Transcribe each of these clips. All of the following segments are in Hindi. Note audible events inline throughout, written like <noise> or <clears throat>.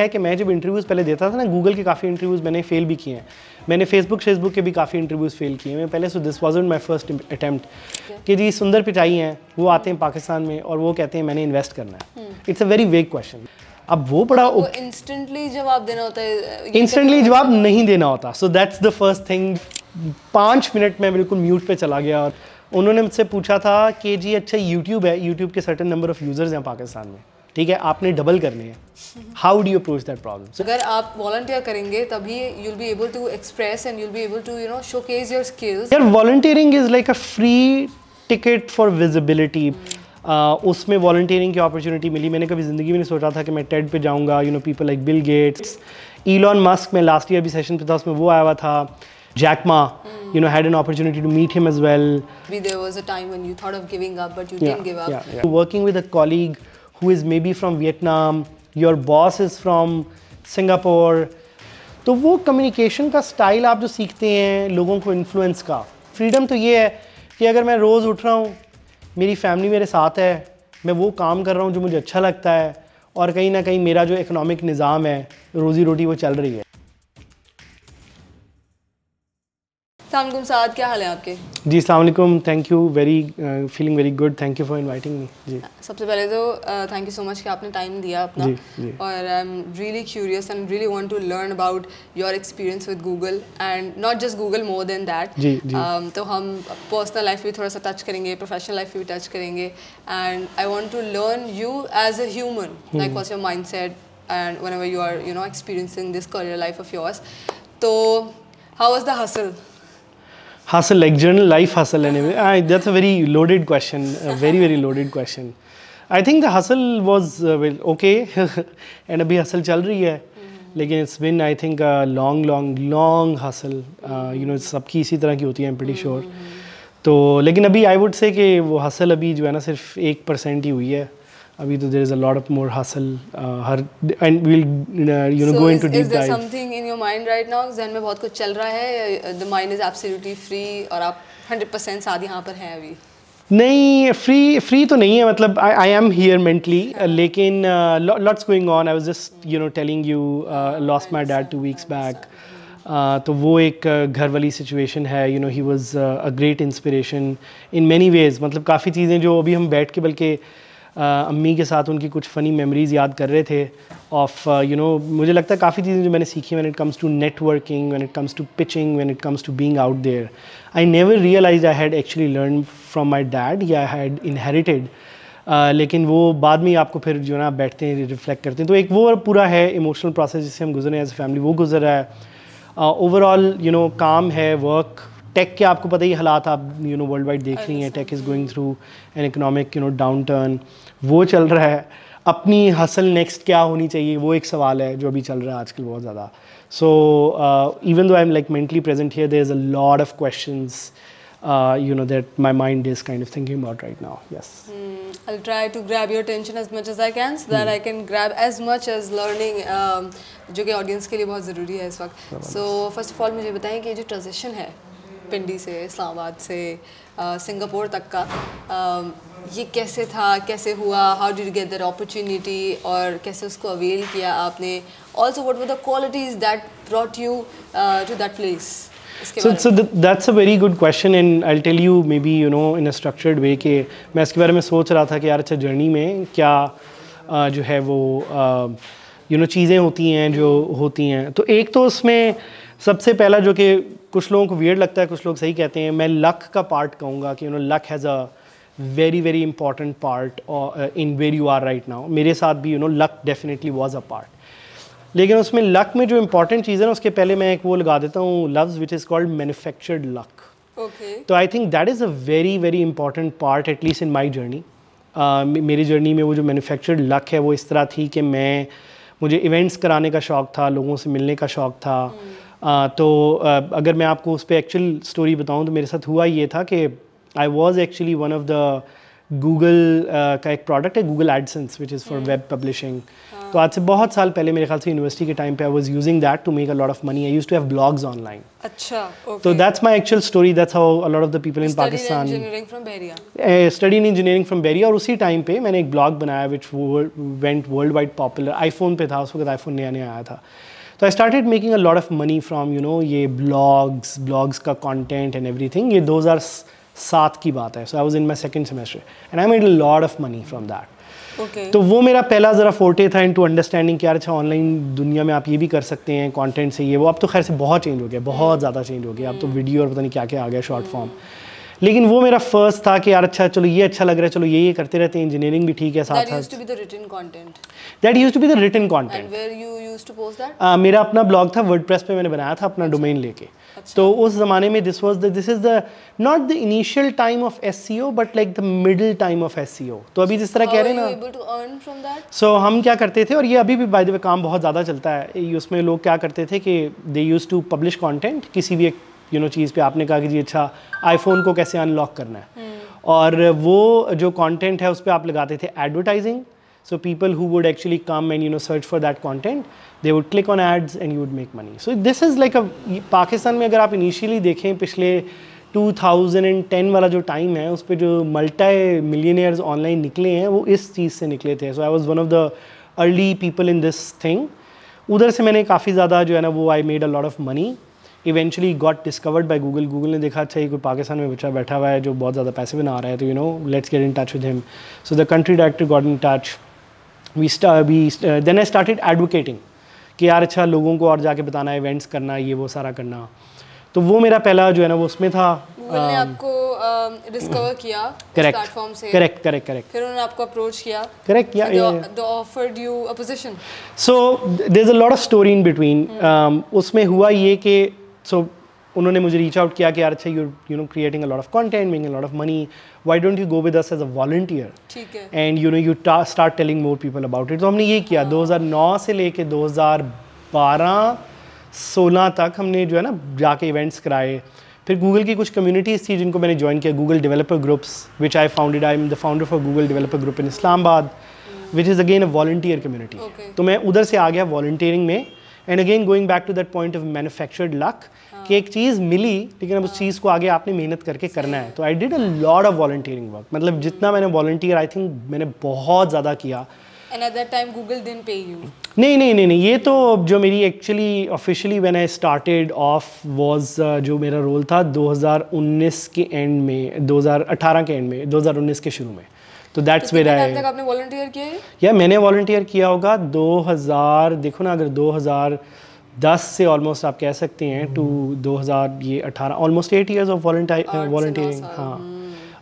है कि मैं जब इंटरव्यूज़ पहले देता था ना गूगल के काफ़ी इंटरव्यूज़ मैंने फेल भी किए हैं मैंने फेसबुक फेसबुक के भी काफ़ी इंटरव्यूज़ फेल किए मैं पहले so this was in my first attempt कि जी सुंदर पिचाई हैं वो आते हैं पाकिस्तान में और वो कहते हैं मैंने इन्वेस्ट करना है it's a very vague question अब वो बड़ा इंस्टेंटली तो जवाब देना होता है इंस्टेंटली जवाब नहीं देना होता so that's the first thing पाँच मिनट में बिल्कुल म्यूट पे चला गया और उन्होंने मुझसे पूछा था कि जी अच्छा यूट्यूब है यूट्यूब के सर्टन नंबर ऑफ़ यूज़र्स हैं पाकिस्तान में ठीक है आपने डबल करने हैं how do you approach that problem अगर आप वॉलंटियर करेंगे तभी you be able to express and you'll be able to you know showcase your skills यार volunteering is like a free ticket for visibility उसमें वॉलंटियरिंग की अपॉर्चुनिटी मिली मैंने कभी ज़िंदगी में नहीं सोचा था कि मैं टेड पे जाऊंगा you know people like Bill Gates Elon Musk में लास्ट ईयर भी सेशन पे था उसमें वो आया हुआ था Jack Ma hmm. you know had an opportunity to meet him as well there was a time when you thought of giving up but you yeah, didn't give up yeah, yeah. working with a colleague who is maybe from Vietnam, your boss is from Singapore. तो वो कम्युनिकेशन का स्टाइल आप जो सीखते हैं लोगों को इन्फ्लुएंस का फ्रीडम तो ये है कि अगर मैं रोज़ उठ रहा हूँ मेरी फैमिली मेरे साथ है मैं वो काम कर रहा हूँ जो मुझे अच्छा लगता है और कहीं ना कहीं मेरा जो इकोनॉमिक निज़ाम है रोज़ी रोटी वो चल रही है अलैक्म साद क्या हाल है आपके जी अलैक्म thank you very feeling very good thank you for inviting me जी सबसे पहले तो थैंक यू सो मच कि आपने टाइम दिया अपना जी, जी. और I am really curious and really want to learn about your experience with Google and not just Google more than that तो हम पर्सनल लाइफ भी थोड़ा सा टच करेंगे प्रोफेशनल लाइफ भी टच करेंगे and I want to learn you as a human like was your mind set and whenever you are you know experiencing this career life of yours तो how was the hustle hustle like general life hustle लेने में I that's a very loaded question very very loaded question I think the hustle was okay and अभी हासिल चल रही है mm-hmm. लेकिन it's been I think long long long hustle you know सबकी इसी तरह की होती है आई एम श्योर तो लेकिन अभी आई वुड से कि वो हासिल अभी जो है ना सिर्फ एक परसेंट ही हुई है अभी तो there is at of more hustle हर and will you know go into deep dive something in your mind right now जहन में बहुत कुछ चल रहा है the mind is absolutely free और आप 100% साथ यहाँ पर हैं अभी नहीं फ्री फ्री तो नहीं है मतलब आई एम हियर मेंटली लेकिन lots going on I was just you know telling you lost my dad two weeks back तो वो एक uh, घर वाली सिचुएशन है you know he was a great inspiration in many ways मतलब काफ़ी चीज़ें जो अभी हम बैठ के बल्कि अम्मी के साथ उनकी कुछ फ़नी मेमोरीज़ याद कर रहे थे ऑफ यू नो मुझे लगता है काफ़ी चीज़ें जो मैंने सीखी when it comes to networking when it comes to pitching when it comes to being out there I never realise I had actually learn from my dad या आई हैड इनहेरिटेड लेकिन वो बाद में आपको फिर जो ना बैठते हैं रिफ्लेक्ट करते हैं तो एक वो पूरा है इमोशनल प्रोसेस जिससे हम रहे हैं एज ए फैमिली वो गुजर रहा है ओवरऑल यू नो काम है वर्क टेक के आपको पता ही हालात आप यू नो वर्ल्ड वाइड देख रही हैं tech is going through an economic you know downturn वो चल रहा है अपनी हसल नेक्स्ट क्या होनी चाहिए वो एक सवाल है जो अभी चल रहा है आजकल बहुत ज़्यादा so even though I am like mentally present here there is a lot of question you know that my mind is kind of thinking about right now yes mm, i'll try to grab your attention as much as i can so that mm. i can grab as much as learning um, जो कि ऑडियंस के लिए बहुत ज़रूरी है इस वक्त सो फर्स्ट ऑफ ऑल मुझे बताएं कि ये जो ट्रांजेक्शन है पिंडी से इस्लामाबाद से uh, सिंगापुर तक का um, ये कैसे था कैसे हुआ how did get that opportunity और कैसे उसको अवेल किया आपने also what were the qualities that brought you to that place So, so th that's a very good question and I'll tell you maybe you know in a structured way के मैं इसके बारे में सोच रहा था कि यार अच्छा जर्नी में क्या आ, uh, जो है वो यू नो चीज़ें होती हैं जो होती हैं तो एक तो उसमें सबसे पहला जो कि कुछ लोगों को वियर्ड लगता है कुछ लोग सही कहते हैं मैं लक का पार्ट कहूँगा कि you know luck has a very very important part in where you are right now मेरे साथ भी you know luck definitely was a part लेकिन उसमें लक में जो इंपॉर्टेंट चीज़ है ना उसके पहले मैं एक वो लगा देता हूँ लव्स which is called manufactured luck तो I think that is a very very important part at least in my journey मेरी जर्नी में वो जो मैनुफेक्चर्ड लक है वो इस तरह थी कि मैं मुझे इवेंट्स कराने का शौक़ था लोगों से मिलने का शौक़ था hmm. uh, तो uh, अगर मैं आपको उस पर एक्चुअल स्टोरी बताऊँ तो मेरे साथ हुआ ये था कि I was actually one of the Google का एक प्रोडक्ट है Google AdSense which is for web publishing तो आज से बहुत साल पहले मेरे ख्याल से यूनिवर्सिटी के टाइम पे I was using that to make a lot of money I use to have blogs online अच्छा तो that's my actual story that's how a lot of the people in Pakistan study in engineering from Bahria और उसी टाइम पे मैंने एक ब्लॉग बनाया which went world wide popular iPhone पे था उस वक्त आईफोन नया नया आया था तो I started making a lot of money from you know ये ब्लॉग्स ब्लॉग्स का कॉन्टेंट एंड एवरी थिंग ये दो हज़ार सात की बात है so I was in my second semester and I made lot of money from that तो वो मेरा पहला ज़रा फोर्टे था इन टू अंडरस्टैंडिंग क्या अच्छा ऑनलाइन दुनिया में आप ये भी कर सकते हैं कंटेंट से ये वो अब तो खैर से बहुत चेंज हो गया बहुत ज़्यादा चेंज हो गया अब तो वीडियो hmm. और पता नहीं क्या क्या आ गया शॉर्ट फॉर्म hmm. लेकिन वो मेरा फर्स्ट था कि यार अच्छा चलो ये अच्छा लग रहा है चलो ये ये करते रहते हैं इंजीनियरिंग भी ठीक है साथ that use to be the written content मेरा अपना ब्लॉग था वर्डप्रेस पे मैंने बनाया था अपना डोमेन अच्छा। लेके अच्छा। तो उस ज़माने में this was the this is the not the initial time of S C O but like the middle time of S C O तो अभी जिस तरह कह रहे हैं ना सो हम क्या करते थे और ये अभी भी बाय द वे काम बहुत ज़्यादा चलता है उसमें लोग क्या करते थे कि they use to publish content किसी भी एक यू नो चीज़ पे आपने कहा कि जी अच्छा आईफोन को कैसे अनलॉक करना है हम्म। और वो जो कंटेंट है उस पर आप लगाते थे advertising So people who would actually come and you know search for that content, they would click on ads and you would make money. So this is like a Pakistan mein agar aap initially dekhein pichle 2010 wala jo time hai, uspe multi-millionaires online nikle hain, wo is cheez se nikle the. So I was one of the early people in this thing. Udhar se kafi zyada jo I made a lot of money. Eventually got discovered by Google. Google ne dekha chahiye koi Pakistan mein bicha baitha hua hai jo bahut So you know, let's get in touch with him. So the country director got in touch. We we then I started advocating कि यार अच्छा लोगों को और जाके बताना इवेंट्स करना ये वो सारा करना तो वो मेरा पहला जो है ना वो उसमें था Google um, आपको डिस्कवर um, किया करेक्ट करेक्ट करेक्ट फिर उन्होंने आपको अप्रोच किया करेक्ट किया so is a lot of story in between उसमें हुआ ये कि सो so, उन्होंने मुझे रीच आउट किया कि यार अच्छा you you know creating a lot of content making a lot of money why don't you go with us as a volunteer and you know you start telling more people about it तो हमने ये किया हाँ। दो हज़ार नौ से लेके दो हज़ार बारह सोलह तक हमने जो है ना जाके इवेंट्स कराए फिर गूगल की कुछ कम्युनिटीज़ थी जिनको मैंने ज्वाइन किया Google developer groups which I founded I am the founder for Google developer group in Islamabad which is again a volunteer community तो मैं उधर से आ गया वॉल्टियरिंग में and again going back to that point of manufactured luck कि एक चीज़ मिली लेकिन अब उस चीज़ को आगे आपने मेहनत करके करना है तो I did a lot of volunteering work मतलब जितना मैंने वॉल्टियर आई थिंक मैंने बहुत ज़्यादा किया another time google didn't pay you नहीं नहीं नहीं नहीं ये तो जो मेरी actually officially when I started off was जो मेरा रोल था 2019 के एंड में 2018 के एंड में 2019 के शुरू में तो दैट्स वेयर आई तक आपने वॉलंटियर किया है या मैंने वॉलंटियर किया होगा 2000 देखो ना अगर 2000 दस से ऑलमोस्ट आप कह सकते हैं टू दो ये अठारह almost eight years of volunteering हाँ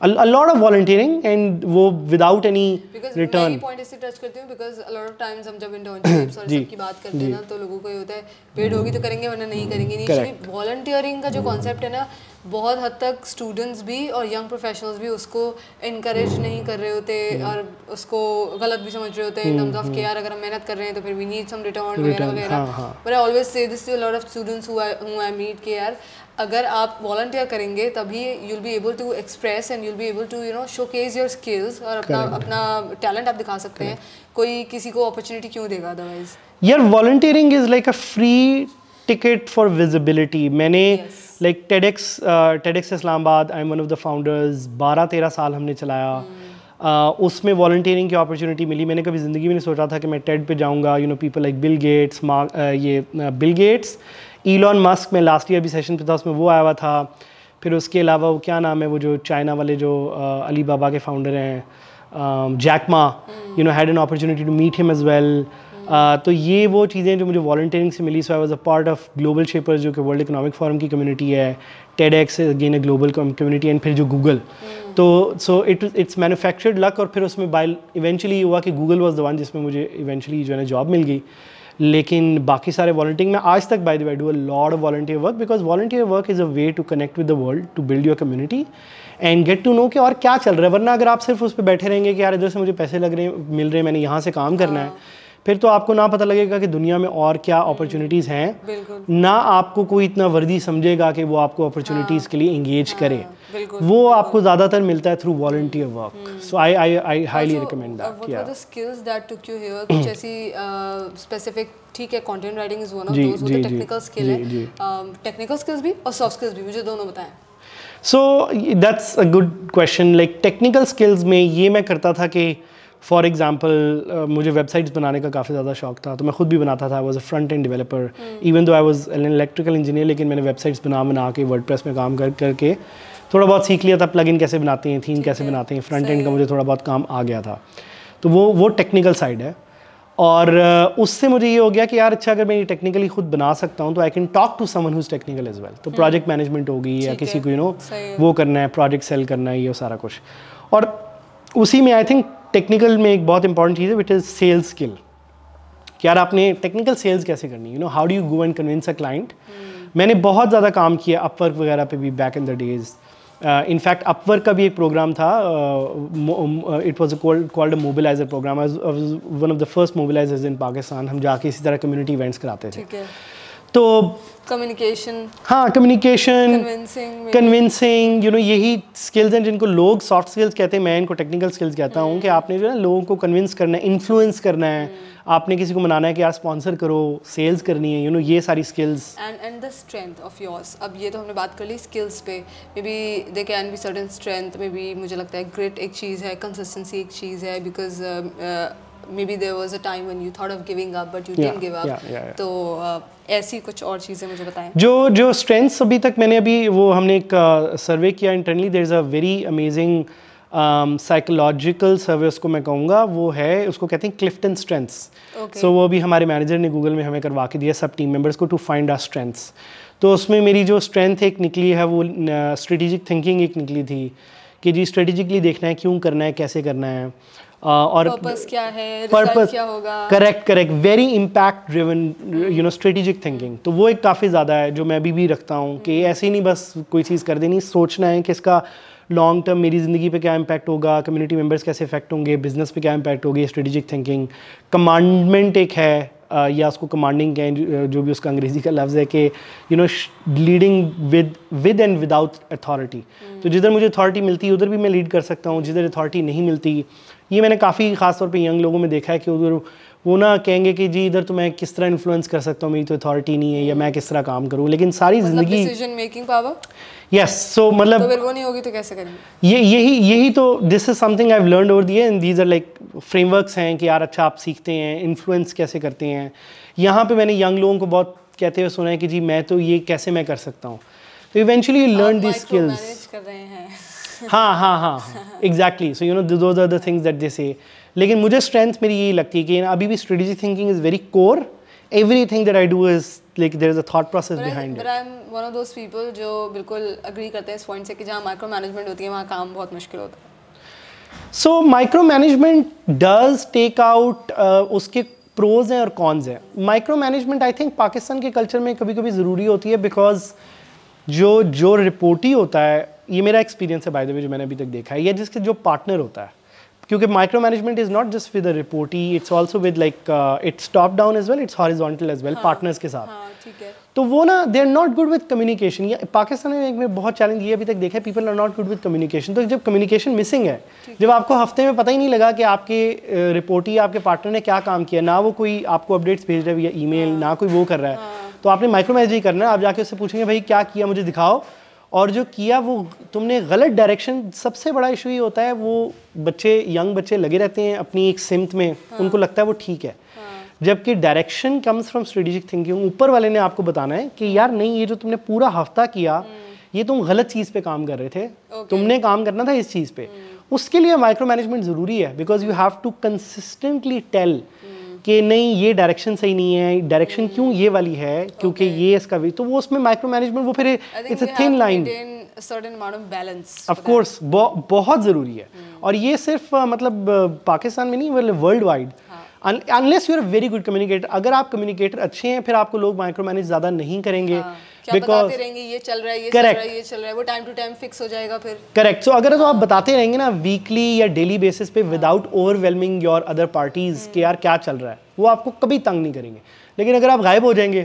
a lot of volunteering and वो without any because return मैं पॉइंट इससे touch करती हूँ because a lot of times हम जब internships और सब की बात करते हैं ना तो लोगों को ये होता है paid होगी तो करेंगे वरना नहीं करेंगे नहीं volunteering का जो concept है ना बहुत हद तक स्टूडेंट्स भी और यंग प्रोफेशनल्स भी उसको इनक्रेज hmm. नहीं कर रहे होते hmm. और उसको गलत भी समझ रहे होते हैं इन टर्म्स ऑफ केयर अगर हम मेहनत कर रहे हैं तो फिर वी नीड सम रिटर्न वगैरह वगैरह मीट हाँ, हाँ। के यार अगर आप वॉल्टियर करेंगे तभी you'll be able to express and you'll be able to you know showcase your skills और अपना अपना टैलेंट आप दिखा सकते हैं कोई किसी को अपॉर्चुनिटी क्यों देगा अदरवाइज यार volunteering is like a free ticket for visibility. मैंने like TEDx TEDx Islamabad I am one of the founders बारह तेरह साल हमने चलाया hmm. uh, उसमें वॉल्टियरिंग की अपॉर्चुनिटी मिली मैंने कभी ज़िंदगी में नहीं सोचा था कि मैं टेड पे जाऊँगा you know people like Bill Gates Mark ये बिल गेट्स इलॉन मस्क में लास्ट ईयर भी सेशन पे था उसमें वो आया हुआ था फिर उसके अलावा वो क्या नाम है वो जो चाइना वाले जो अली uh, बाबा के फाउंडर हैं Jack Ma you know had an opportunity to meet him as well Uh, तो ये वो चीज़ें जो मुझे वॉल्टियरिंग से मिली so I was a part of global shaper जो कि वर्ल्ड इकोनॉमिक फोरम की कम्युनिटी है TEDx again a global community and फिर जो गूगल hmm. तो so it it's manufactured luck और फिर उसमें बाय इवेंचुअली हुआ कि गूगल वॉज द वन जिसमें मुझे इवेंचुअली जो है ना जॉब मिल गई लेकिन बाकी सारे वॉल्टियरिंग में आज तक by the do a lot of volunteer work because volunteer work is a way to connect with the world to build your community and get to know कि और क्या चल रहा है वरना अगर आप सिर्फ उस पर बैठे रहेंगे कि यार इधर से मुझे पैसे लग रहे मिल रहे हैं मैंने यहाँ से काम करना है हाँ। फिर तो आपको ना पता लगेगा कि दुनिया में और क्या अपॉर्चुनिटीज़ हैं ना आपको कोई इतना वर्दी समझेगा कि वो आपको अपॉर्चुनिटीज़ हाँ। के लिए इंगेज हाँ, करे वो आपको ज़्यादातर मिलता है through volunteer work so I I I highly recommend that skills that took you here कुछ <clears throat> ऐसी स्पेसिफिक ठीक है content writing is one of those the technical skill है टेक्निकल स्किल्स भी और सॉफ्ट स्किल्स भी मुझे दोनों बताएं so that's a good question like technical skills में ये मैं करता था कि फॉर एग्ज़ाम्पल uh, मुझे वेबसाइट्स बनाने का काफ़ी ज़्यादा शौक था तो मैं खुद भी बनाता था was a front end developer even though I was an electrical engineer लेकिन मैंने वेबसाइट्स बना बना के वर्ड में काम कर करके थोड़ा बहुत सीख लिया था इन कैसे बनाते हैं थीम कैसे बनाते हैं फ्रंट एंड का मुझे थोड़ा बहुत काम आ गया था तो वो वो टेक्निकल साइड है और uh, उससे मुझे ये हो गया कि यार अच्छा अगर मैं ये टेक्निकली खुद बना सकता हूँ तो I can talk to someone who's technical as well तो प्रोजेक्ट hmm. मैनेजमेंट होगी या किसी को यू नो वो करना है प्रोजेक्ट सेल करना है ये सारा कुछ और उसी में आई थिंक टेक्निकल में एक बहुत इंपॉर्टेंट चीज़ है विट इज़ सेल्स स्किल कि यार आपने टेक्निकल सेल्स कैसे करनी you know how do you go and convince a client मैंने बहुत ज़्यादा काम किया अपवर्क वगैरह पे भी back in the days in fact Upwork का भी एक प्रोग्राम था it was called mobilizer program one of the first mobilizers in Pakistan हम जाके इसी तरह कम्युनिटी इवेंट्स कराते थे तो कम्युनिकेशन हाँ कम्युनिकेशन कन्विंसिंग यू नो यही स्किल्स हैं जिनको लोग सॉफ्ट स्किल्स कहते हैं मैं इनको टेक्निकल स्किल्स कहता हूँ hmm. कि आपने जो है लोगों को कन्विंस करना है इन्फ्लुएंस करना है hmm. आपने किसी को मनाना है कि यार स्पॉन्सर करो सेल्स करनी है यू नो ये सारी skills and and the strength of yours अब ये तो हमने बात कर ली स्किल्स पे maybe they can be sudden strength maybe मुझे लगता है ग्रेट एक चीज़ है कंसिस्टेंसी एक चीज़ है because maybe there was a time when you thought of giving up but you yeah, didn't give up yeah, yeah, yeah. तो uh, ऐसी कुछ और चीज़ें मुझे बताएं जो जो स्ट्रेंथ्स अभी तक मैंने अभी वो हमने एक सर्वे uh, किया internally there is a very amazing psychological survey उसको मैं कहूँगा वो है उसको कहते हैं क्लिफ्टन स्ट्रेंथ्स सो वो अभी हमारे मैनेजर ने गूगल में हमें करवा के दिया सब टीम मेंबर्स को टू फाइंड आर स्ट्रेंथ्स तो उसमें मेरी जो स्ट्रेंथ एक निकली है वो स्ट्रेटिजिक uh, थिंकिंग एक निकली थी कि जी स्ट्रेटिजिकली देखना है क्यों करना है कैसे करना है और पर्पस क्या है correct correct very impact driven you know strategic thinking तो वो एक काफ़ी ज़्यादा है जो मैं अभी भी रखता हूँ कि हम्म। ऐसे ही नहीं बस कोई चीज़ कर देनी सोचना है कि इसका लॉन्ग टर्म मेरी ज़िंदगी पे क्या इम्पैक्ट होगा कम्युनिटी मेंबर्स कैसे इफेक्ट होंगे बिजनेस पे क्या इम्पैक्ट होगी स्ट्रेटेजिक थिंकिंग कमांडमेंट एक है या उसको कमांडिंग कहें जो भी उसका अंग्रेज़ी का लफ्ज़ है कि you know leading with with and without authority तो जिधर मुझे अथॉरिटी मिलती है उधर भी मैं लीड कर सकता हूँ जिधर अथॉरिटी नहीं मिलती ये मैंने काफ़ी खासतौर पे यंग लोगों में देखा है कि उधर वो ना कहेंगे कि जी इधर तो मैं किस तरह इन्फ्लुएंस कर सकता हूँ मेरी तो अथॉरिटी नहीं है या मैं किस तरह काम करूँ लेकिन सारी मतलब जिंदगी decision making power yes so मतलब तो वो नहीं होगी तो कैसे करेंगे ये यही यही तो this is something I learn over the and these are like frameworks हैं कि यार अच्छा आप सीखते हैं इन्फ्लुएंस कैसे करते हैं यहाँ पे मैंने यंग लोगों को बहुत कहते हुए सुना है कि जी मैं तो ये कैसे मैं कर सकता हूँ तो इवेंचुअली लर्न दी स्किल्स कर रहे हैं <laughs> हाँ हाँ हाँ exactly so you know those are the things that they say लेकिन मुझे स्ट्रेंथ मेरी यही लगती है कि अभी भी strategy thinking is very core everything that I do is like there is a thought process behind it I am one of those people जो बिल्कुल अग्री करते हैं इस पॉइंट से कि जहाँ माइक्रो मैनेजमेंट होती है वहाँ काम बहुत मुश्किल होता है so micro management does take out उसके प्रोज हैं और कॉन्स हैं micro management I think Pakistan के कल्चर में कभी कभी ज़रूरी होती है बिकॉज जो जो रिपोर्टी होता है ये मेरा एक्सपीरियंस है बाय द वे जो मैंने अभी तक देखा है या जिसके जो पार्टनर होता है क्योंकि micro management is not just with he it's also with like it's top down as well it's horizontal as well partners के साथ हाँ, तो वो ना they are not good with communication Pakistan में एक बहुत चैलेंज ये अभी तक देखा है people are not good with communication तो जब कम्युनिकेशन मिसिंग है जब आपको हफ्ते में पता ही नहीं लगा कि आपके रिपोर्टी uh, आपके पार्टनर ने क्या काम किया ना वो कोई आपको अपडेट्स भेज रहा है या ई मेल हाँ। ना कोई वो कर रहा है हाँ। तो आपने माइक्रो मैनेज ही करना है आप जाके उससे पूछेंगे भाई क्या किया मुझे दिखाओ और जो किया वो तुमने गलत डायरेक्शन सबसे बड़ा इशू ये होता है वो बच्चे यंग बच्चे लगे रहते हैं अपनी एक सिमत में हाँ। उनको लगता है वो ठीक है हाँ। जबकि direction comes from strategic thinking ऊपर वाले ने आपको बताना है कि यार नहीं ये जो तुमने पूरा हफ्ता किया हम्म। ये तुम गलत चीज़ पे काम कर रहे थे okay. तुमने काम करना था इस चीज़ पे हम्म। उसके लिए माइक्रो मैनेजमेंट ज़रूरी है because you have to consistently tell कि नहीं ये डायरेक्शन सही नहीं है डायरेक्शन हम्म। क्यों ये वाली है क्योंकि ये इसका भी तो वो उसमें माइक्रो मैनेजमेंट वो फिर it's a thin line course बहुत ज़रूरी है हम्म। और ये सिर्फ मतलब पाकिस्तान में नहीं world wide unless you are very good communicator अगर आप कम्युनिकेटर अच्छे हैं फिर आपको लोग माइक्रो मैनेज ज़्यादा नहीं करेंगे हाँ. करेक्ट सो अगर तो आप बताते रहेंगे ना वीकली या डेली बेसिस पे without overwhelming your other parties के यार क्या चल रहा है वो आपको कभी तंग नहीं करेंगे लेकिन अगर आप गायब हो जाएंगे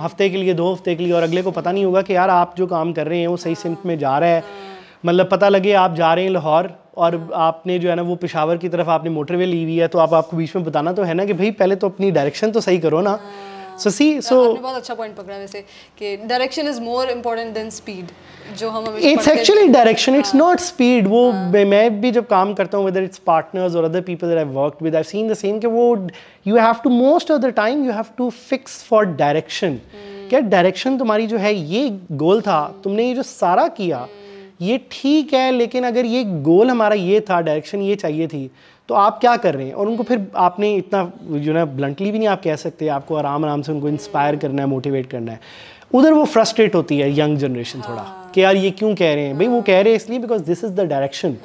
हफ्ते के लिए दो हफ्ते के लिए और अगले को पता नहीं होगा कि यार आप जो काम कर रहे हैं वो सही सिंह हाँ। में जा रहा है मतलब पता लगे आप जा रहे हैं लाहौर और आपने जो है ना वो पिशावर की तरफ आपने मोटरवे ली हुई है तो आप आपको बीच में बताना तो है ना कि भाई पहले तो अपनी डायरेक्शन तो सही करो ना हाँ। सो सी सो बहुत अच्छा पॉइंट पकड़ा वैसे कि direction is more important than speed जो हम it's actually direction it's not speed वो हाँ. मैं भी जब काम करता हूँ वेदर इट्स पार्टनर्स और other people that I worked with I seen the same कि वो you have to most of the time you have to fix for direction क्या डायरेक्शन तुम्हारी जो है ये गोल था hmm। तुमने ये जो सारा किया hmm। ये ठीक है लेकिन अगर ये गोल हमारा ये था डायरेक्शन ये चाहिए थी तो आप क्या कर रहे हैं और उनको फिर आपने इतना जो ना ब्लंटली भी नहीं आप कह सकते आपको आराम आराम से उनको इंस्पायर करना है मोटिवेट करना है उधर वो फ्रस्ट्रेट होती है यंग जनरेशन थोड़ा हाँ। कि यार ये क्यों कह रहे हैं भाई वो कह रहे हैं इसलिए because this is the direction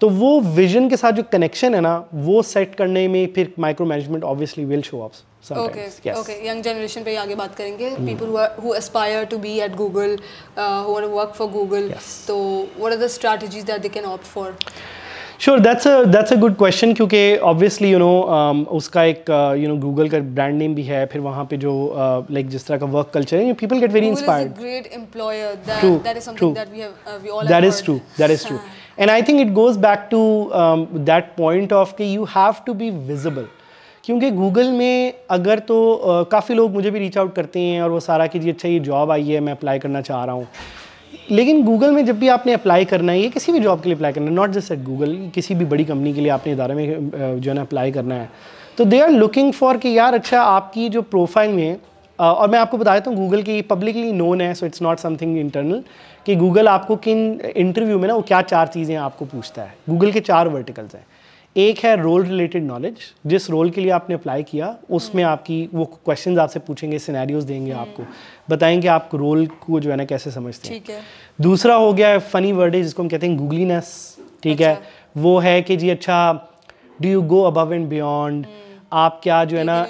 तो वो विजन के साथ जो कनेक्शन है ना वो सेट करने में फिर micro management obviously will show up okay okay young generation पे आगे बात करेंगे people who aspire to be at Google who work for Google तो what are the strategies that they can opt for sure that's a that's a good question क्योंकि ऑब्वियसली यू नो उसका एक यू नो गूगल का ब्रांड नेम भी है फिर वहाँ पे जो लाइक uh, जिस तरह का वर्क कल्चर है people get very inspired that is true that is true and I think it goes back to that point of के you have to be visible क्योंकि गूगल में अगर तो uh, काफ़ी लोग मुझे भी रीच आउट करते हैं और वो सारा कि जी अच्छा ये जॉब आई है मैं अप्लाई करना चाह रहा हूँ लेकिन गूगल में जब भी आपने अप्लाई करना है या किसी भी जॉब के लिए अप्लाई करना है नॉट जस्ट एट गूगल किसी भी बड़ी कंपनी के लिए आपने इदारे में जो है ना अप्लाई करना है तो दे आर लुकिंग फॉर कि यार अच्छा आपकी जो प्रोफाइल में और मैं आपको बता देता हूँ गूगल की पब्लिकली नोन है so it's not something internal कि गूगल आपको किन इंटरव्यू में ना वो क्या चार चीज़ें आपको पूछता है गूगल के चार वर्टिकल्स हैं एक है रोल रिलेटेड नॉलेज जिस रोल के लिए आपने अप्लाई किया उसमें हम्म। आपकी वो क्वेश्चन आपसे पूछेंगे सिनेरियोज देंगे हम्म। आपको बताएंगे आप रोल को जो है ना कैसे समझते हैं दूसरा हो गया है फनी वर्ड जिसको हम कहते हैं गूगलीनेस ठीक है अच्छा। वो है कि जी अच्छा do you go above and beyond आप क्या जो है ना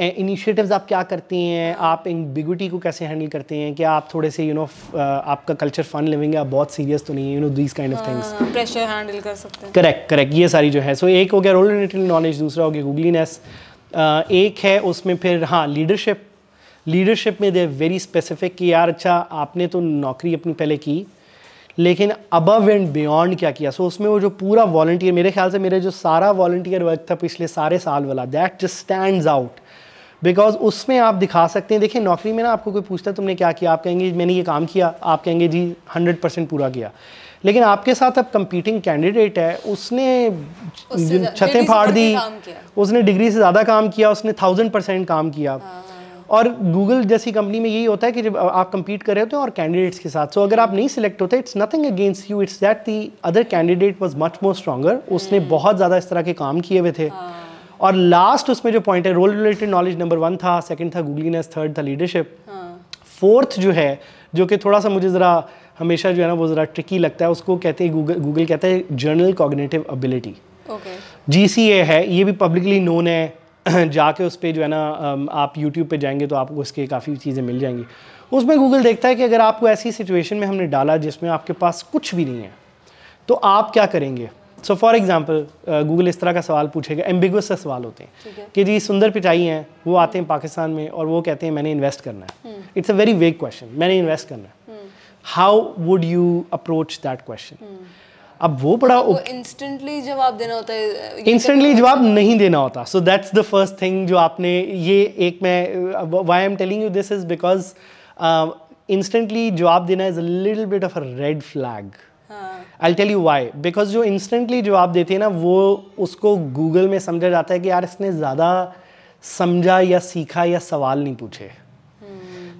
इनिशिएटिव आप क्या करती हैं हाँ। आप एम्बिगुटी को कैसे हैंडल करते हैं क्या आप थोड़े से यू नो आपका कल्चर फन लिविंग है आप बहुत सीरियस तो नहीं है you know these kind of things pressure handle कर सकते हैं करेक्ट करेक्ट ये सारी जो है सो so, एक हो गया रोल रिलेटेड नॉलेज दूसरा हो गया गूगलीनेस एक है उसमें फिर हाँ लीडरशिप लीडरशिप में दे वेरी स्पेसिफिक कि यार अच्छा आपने तो नौकरी अपनी पहले की लेकिन अबव एंड बियॉन्ड क्या किया सो so, उसमें वो जो पूरा वॉल्टियर मेरे ख्याल से मेरे जो सारा वॉल्टियर वर्क था पिछले सारे साल वाला that just stand out because उसमें आप दिखा सकते हैं देखिए नौकरी में ना आपको कोई पूछता है तुमने क्या किया आप कहेंगे मैंने ये काम किया आप कहेंगे जी हंड्रेड परसेंट पूरा किया लेकिन आपके साथ अब कंपीटिंग कैंडिडेट है उसने छतें फाड़ दी उसने डिग्री से ज़्यादा काम किया उसने थाउजेंड परसेंट काम किया हाँ। और गूगल जैसी कंपनी में यही होता है कि जब आप कंपीट कर रहे होते हैं और कैंडिडेट्स के साथ सो so, अगर आप नहीं सिलेक्ट होते it's nothing against you it's that the other candidate was much more stronger उसने hmm. बहुत ज़्यादा इस तरह के काम किए हुए थे हाँ। और लास्ट उसमें जो पॉइंट है role related knowledge number one था सेकंड था गूगलीनेस थर्ड था लीडरशिप फोर्थ हाँ। जो है जो कि थोड़ा सा मुझे ज़रा हमेशा जो है ना वो ज़रा ट्रिकी लगता है उसको कहते हैं गूगल गूगल कहते हैं general cognitive ability G C A है ये भी पब्लिकली नोन है <clears throat> जाके उस पर जो है ना आप यूट्यूब पे जाएंगे तो आपको उसके काफ़ी चीज़ें मिल जाएंगी उसमें गूगल देखता है कि अगर आपको ऐसी सिचुएशन में हमने डाला जिसमें आपके पास कुछ भी नहीं है तो आप क्या करेंगे सो फॉर एग्ज़ाम्पल गूगल इस तरह का सवाल पूछेगा एम्बिगस से सवाल होते हैं कि जी सुंदर पिचाई हैं वो आते हैं पाकिस्तान में और वो कहते हैं मैंने इन्वेस्ट करना है it's a very vague question मैंने इन्वेस्ट करना है how would you approach that question अब वो बड़ा इंस्टेंटली जवाब देना होता है इंस्टेंटली जवाब नहीं देना होता so that's the first thing जो आपने ये एक मैं why am telling you this is because instantly जवाब देना is a little bit of a red flag I tell you why because जो इंस्टेंटली जवाब देते हैं ना वो उसको गूगल में समझा जाता है कि यार इसने ज़्यादा समझा या सीखा या सवाल नहीं पूछे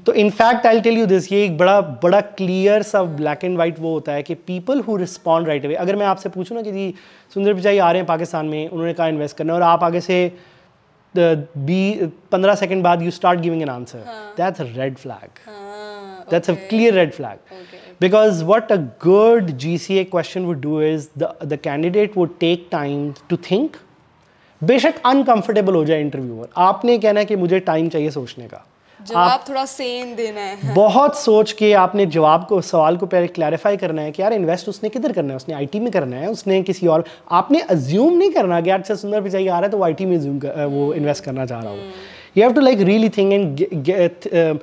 तो in fact I tell you this ये एक बड़ा बड़ा क्लियर सा ब्लैक एंड वाइट वो होता है कि people who respond right away अगर मैं आपसे पूछूँ ना कि जी सुंदर पिचाई आ रहे हैं पाकिस्तान में उन्होंने कहा इन्वेस्ट करना और आप आगे से बी पंद्रह सेकेंड बाद you start giving an answer that's a red flag that's a clear red flag because what a good G C A question would do is the candidate would take time to think बेशक अनकंफर्टेबल हो जाए इंटरव्यूअर आपने कहना है कि मुझे टाइम चाहिए सोचने का जवाब थोड़ा सेन देना है बहुत सोच के आपने जवाब को सवाल को पहले क्लैरिफाई करना है कि यार इन्वेस्ट उसने किधर करना है उसने आईटी में करना है उसने किसी और आपने अज्यूम नहीं करना कि यार अच्छा सुंदर पिचाई आ रहा है तो वो आई में कर, वो इन्वेस्ट हम्म। करना चाह रहा हो you have to like really think and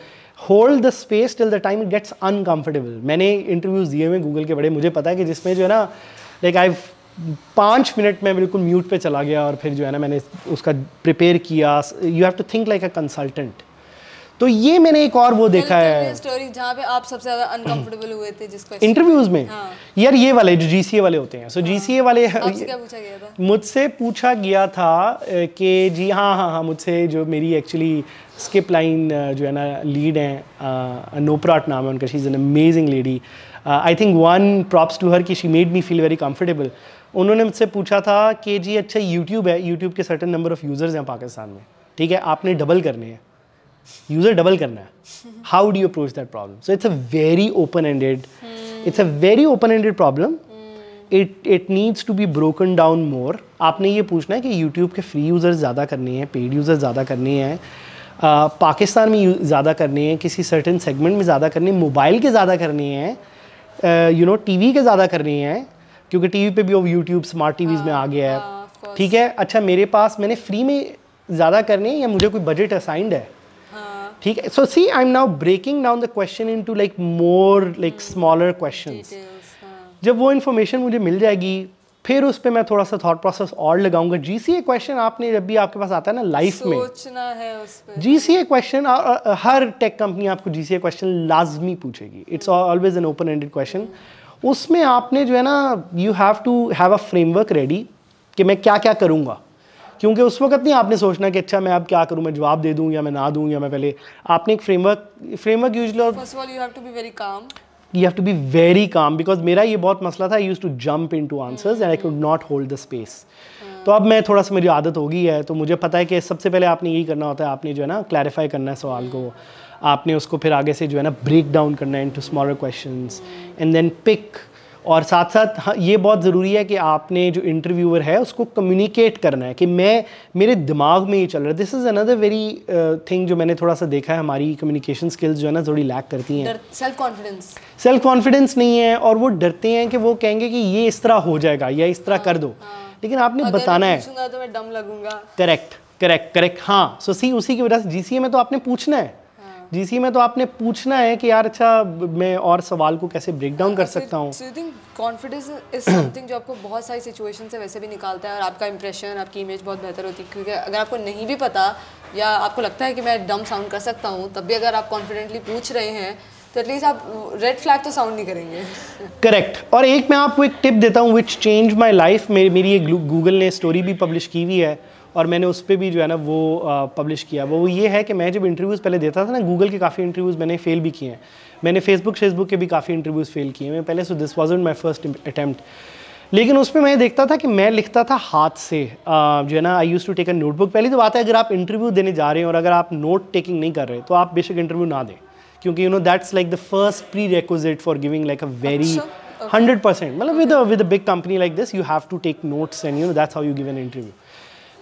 hold the space till the time it gets uncomfortable मैंने इंटरव्यूज दिए हुए गूगल के बड़े मुझे पता है कि जिसमें जो है ना लाइक आई पाँच मिनट में बिल्कुल म्यूट पे चला गया और फिर जो है ना मैंने उसका प्रिपेयर किया you have to think like a consultant तो ये मैंने एक और वो देखा है स्टोरी जहाँ पे आप सबसे ज्यादा अनकंफर्टेबल हुए थे जिसको इंटरव्यूज में हाँ। यार ये वाले जो जीसीए वाले होते हैं सो जी सी जीसीए वाले मुझसे पूछा गया था कि जी हाँ हाँ हाँ मुझसे जो मेरी एक्चुअली स्किप लाइन जो है ना लीड है नोपराट नाम है उनका she is an amazing lady I think one props to her की she made me feel very comfortable उन्होंने मुझसे पूछा था कि जी अच्छा यूट्यूब है यूट्यूब के सर्टन नंबर ऑफ़ यूज़र्स हैं पाकिस्तान में ठीक है आपने डबल करने हैं यूज़र डबल करना है how do you approach that problem so it's a very open ended it's a very open ended problem it it needs to be broken down more आपने ये पूछना है कि यूट्यूब के फ्री यूज़र्स ज़्यादा करने हैं पेड यूज़र्स ज़्यादा करने हैं पाकिस्तान में ज़्यादा करने हैं किसी सर्टन सेगमेंट में ज़्यादा करने हैं मोबाइल के ज़्यादा करने हैं यू नो वी के ज़्यादा करने हैं क्योंकि टी वी पर भी वो यूट्यूब स्मार्ट टीवीज़ में आ हाँ, गया है हाँ, ठीक है अच्छा मेरे पास मैंने फ्री में ज़्यादा करने हैं या मुझे कोई बजट असाइंड है ठीक है so see I am now breaking down the question into like more like smaller question जब वो इन्फॉर्मेशन मुझे मिल जाएगी फिर उस पर मैं थोड़ा सा थॉट प्रोसेस और लगाऊंगा जी सी ए क्वेश्चन आपने जब भी आपके पास आता है ना लाइफ में जी सी ए क्वेश्चन हर टेक कंपनी आपको जी सी ए क्वेश्चन लाजमी पूछेगी it's always an open ended question उसमें आपने जो है ना you have to have a framework ready कि मैं क्या क्या करूँगा क्योंकि उस वक्त नहीं आपने सोचना कि अच्छा मैं अब क्या करूँ मैं जवाब दे दूँ या मैं ना दूँ या मैं पहले आपने एक framework framework usually first of all you have to be very calm you have to be very calm because मेरा ये बहुत मसला था use to jump into answers and I could not hold the space तो अब मैं थोड़ा सा मेरी आदत हो गई है तो मुझे पता है कि सबसे पहले आपने यही करना होता है आपने जो है ना क्लैरिफाई करना है सवाल को हाँ। आपने उसको फिर आगे से जो है ना ब्रेक डाउन करना है into smaller question and then pick और साथ साथ हाँ, ये बहुत ज़रूरी है कि आपने जो इंटरव्यूअर है उसको कम्युनिकेट करना है कि मैं मेरे दिमाग में ये चल रहा है this is another very thing जो मैंने थोड़ा सा देखा है हमारी कम्युनिकेशन स्किल्स जो है ना थोड़ी लैक करती हैं सेल्फ कॉन्फिडेंस सेल्फ कॉन्फिडेंस नहीं है और वो डरते हैं कि वो कहेंगे कि ये इस तरह हो जाएगा या इस तरह हाँ, कर दो हाँ, लेकिन आपने बताना है तो मैं लगूंगा करेक्ट करेक्ट करेक्ट हाँ सो सी उसी की वजह से जी में तो आपने पूछना है जीसी में तो आपने पूछना है कि यार अच्छा मैं और सवाल को कैसे ब्रेक डाउन कर सकता हूँ कॉन्फिडेंस इज समथिंग जो आपको बहुत सारी सिचुएशन से वैसे भी निकालता है और आपका इंप्रेशन आपकी इमेज बहुत बेहतर होती है क्योंकि अगर आपको नहीं भी पता या आपको लगता है कि मैं डम साउंड कर सकता हूँ तब भी अगर आप कॉन्फिडेंटली पूछ रहे हैं तो एटलीस्ट आप रेड फ्लैग तो साउंड नहीं करेंगे करेक्ट और एक मैं आपको एक टिप देता हूँ विच चेंज माई लाइफ मेरी एक गूगल ने स्टोरी भी पब्लिश की हुई है और मैंने उस पर भी जो है ना वो पब्लिश किया वो ये है कि मैं जब इंटरव्यूज़ पहले देता था ना गूगल के काफ़ी इंटरव्यूज़ मैंने फ़ेल भी किए हैं मैंने फेसबुक फेसबुक के भी काफ़ी इंटरव्यूज़ फ़ेल किए मैं पहले so this was my first attempt लेकिन उसमें मैं देखता था कि मैं लिखता था हाथ से आ, जो है ना I use to take a notebook पहली तो बात है अगर आप इंटरव्यू देने जा रहे हैं और अगर आप नोट टेकिंग नहीं कर रहे तो आप बेशक इंटरव्यू ना दें क्योंकि you know that's like the first prerequisite for giving like a very hundred percent मतलब with with big company like this you have to take notes and you know that's how you give an interview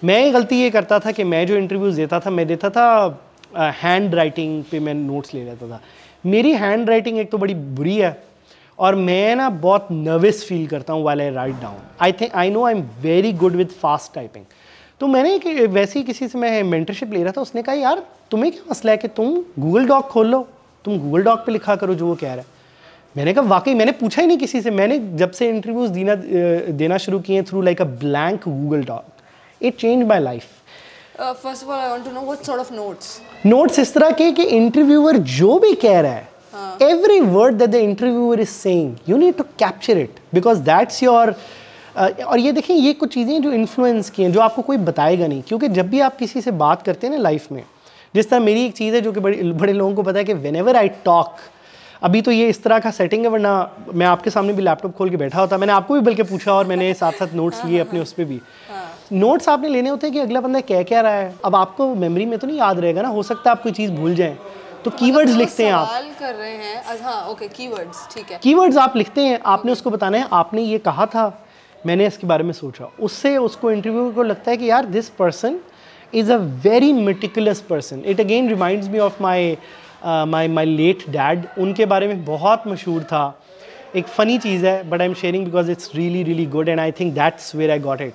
मैं गलती ये करता था कि मैं जो इंटरव्यूज़ देता था मैं देता था हैंड राइटिंग पे मैं नोट्स ले लेता था मेरी हैंड राइटिंग एक तो बड़ी बुरी है और मैं ना बहुत नर्वस फील करता हूँ वाले I write down I think I know I am very good with fast typing तो मैंने कि वैसे ही किसी से मैं मेंटरशिप ले रहा था उसने कहा यार तुम्हें क्या मसला है कि तुम गूगल डॉक खोल लो तुम गूगल डॉक पे लिखा करो जो वो कह रहा है मैंने कहा वाकई मैंने पूछा ही नहीं किसी से मैंने जब से इंटरव्यूज देना देना शुरू किए through like a blank Google doc it change my life first of all I want to know what sort of notes notes इस तरह के कि इंटरव्यूअर जो भी कह रहा है every word that the interviewer is saying you need to capture it because that's your Uh, और ये देखें ये कुछ चीज़ें जो इन्फ्लुएंस की हैं जो आपको कोई बताएगा नहीं क्योंकि जब भी आप किसी से बात करते हैं ना लाइफ में जिस तरह मेरी एक चीज़ है जो कि बड़े बड़े लोगों को पता है कि वेन एवर आई टॉक अभी तो ये इस तरह का सेटिंग है वरना मैं आपके सामने भी लैपटॉप खोल के बैठा होता मैंने आपको भी बल्कि पूछा और मैंने साथ साथ नोट्स लिए हाँ, अपने हाँ। उस पर भी हाँ। नोट्स आपने लेने होते हैं कि अगला बंदा क्या क्या रहा है अब आपको मेमोरी में तो नहीं याद रहेगा ना हो सकता है आप कोई चीज़ भूल जाए तो कीवर्ड्स तो लिखते हैं आप कर रहे हैं हाँ ओके कीवर्ड्स ठीक है कीवर्ड्स आप लिखते हैं आपने उसको बताना है आपने ये कहा था मैंने इसके बारे में सोचा उससे उसको इंटरव्यू को लगता है कि यार this person is a very meticulous person it again reminds me of my my my late dad उनके बारे में बहुत मशहूर था एक फ़नी चीज़ है but I am sharing because it's really really good and I think that's where I got it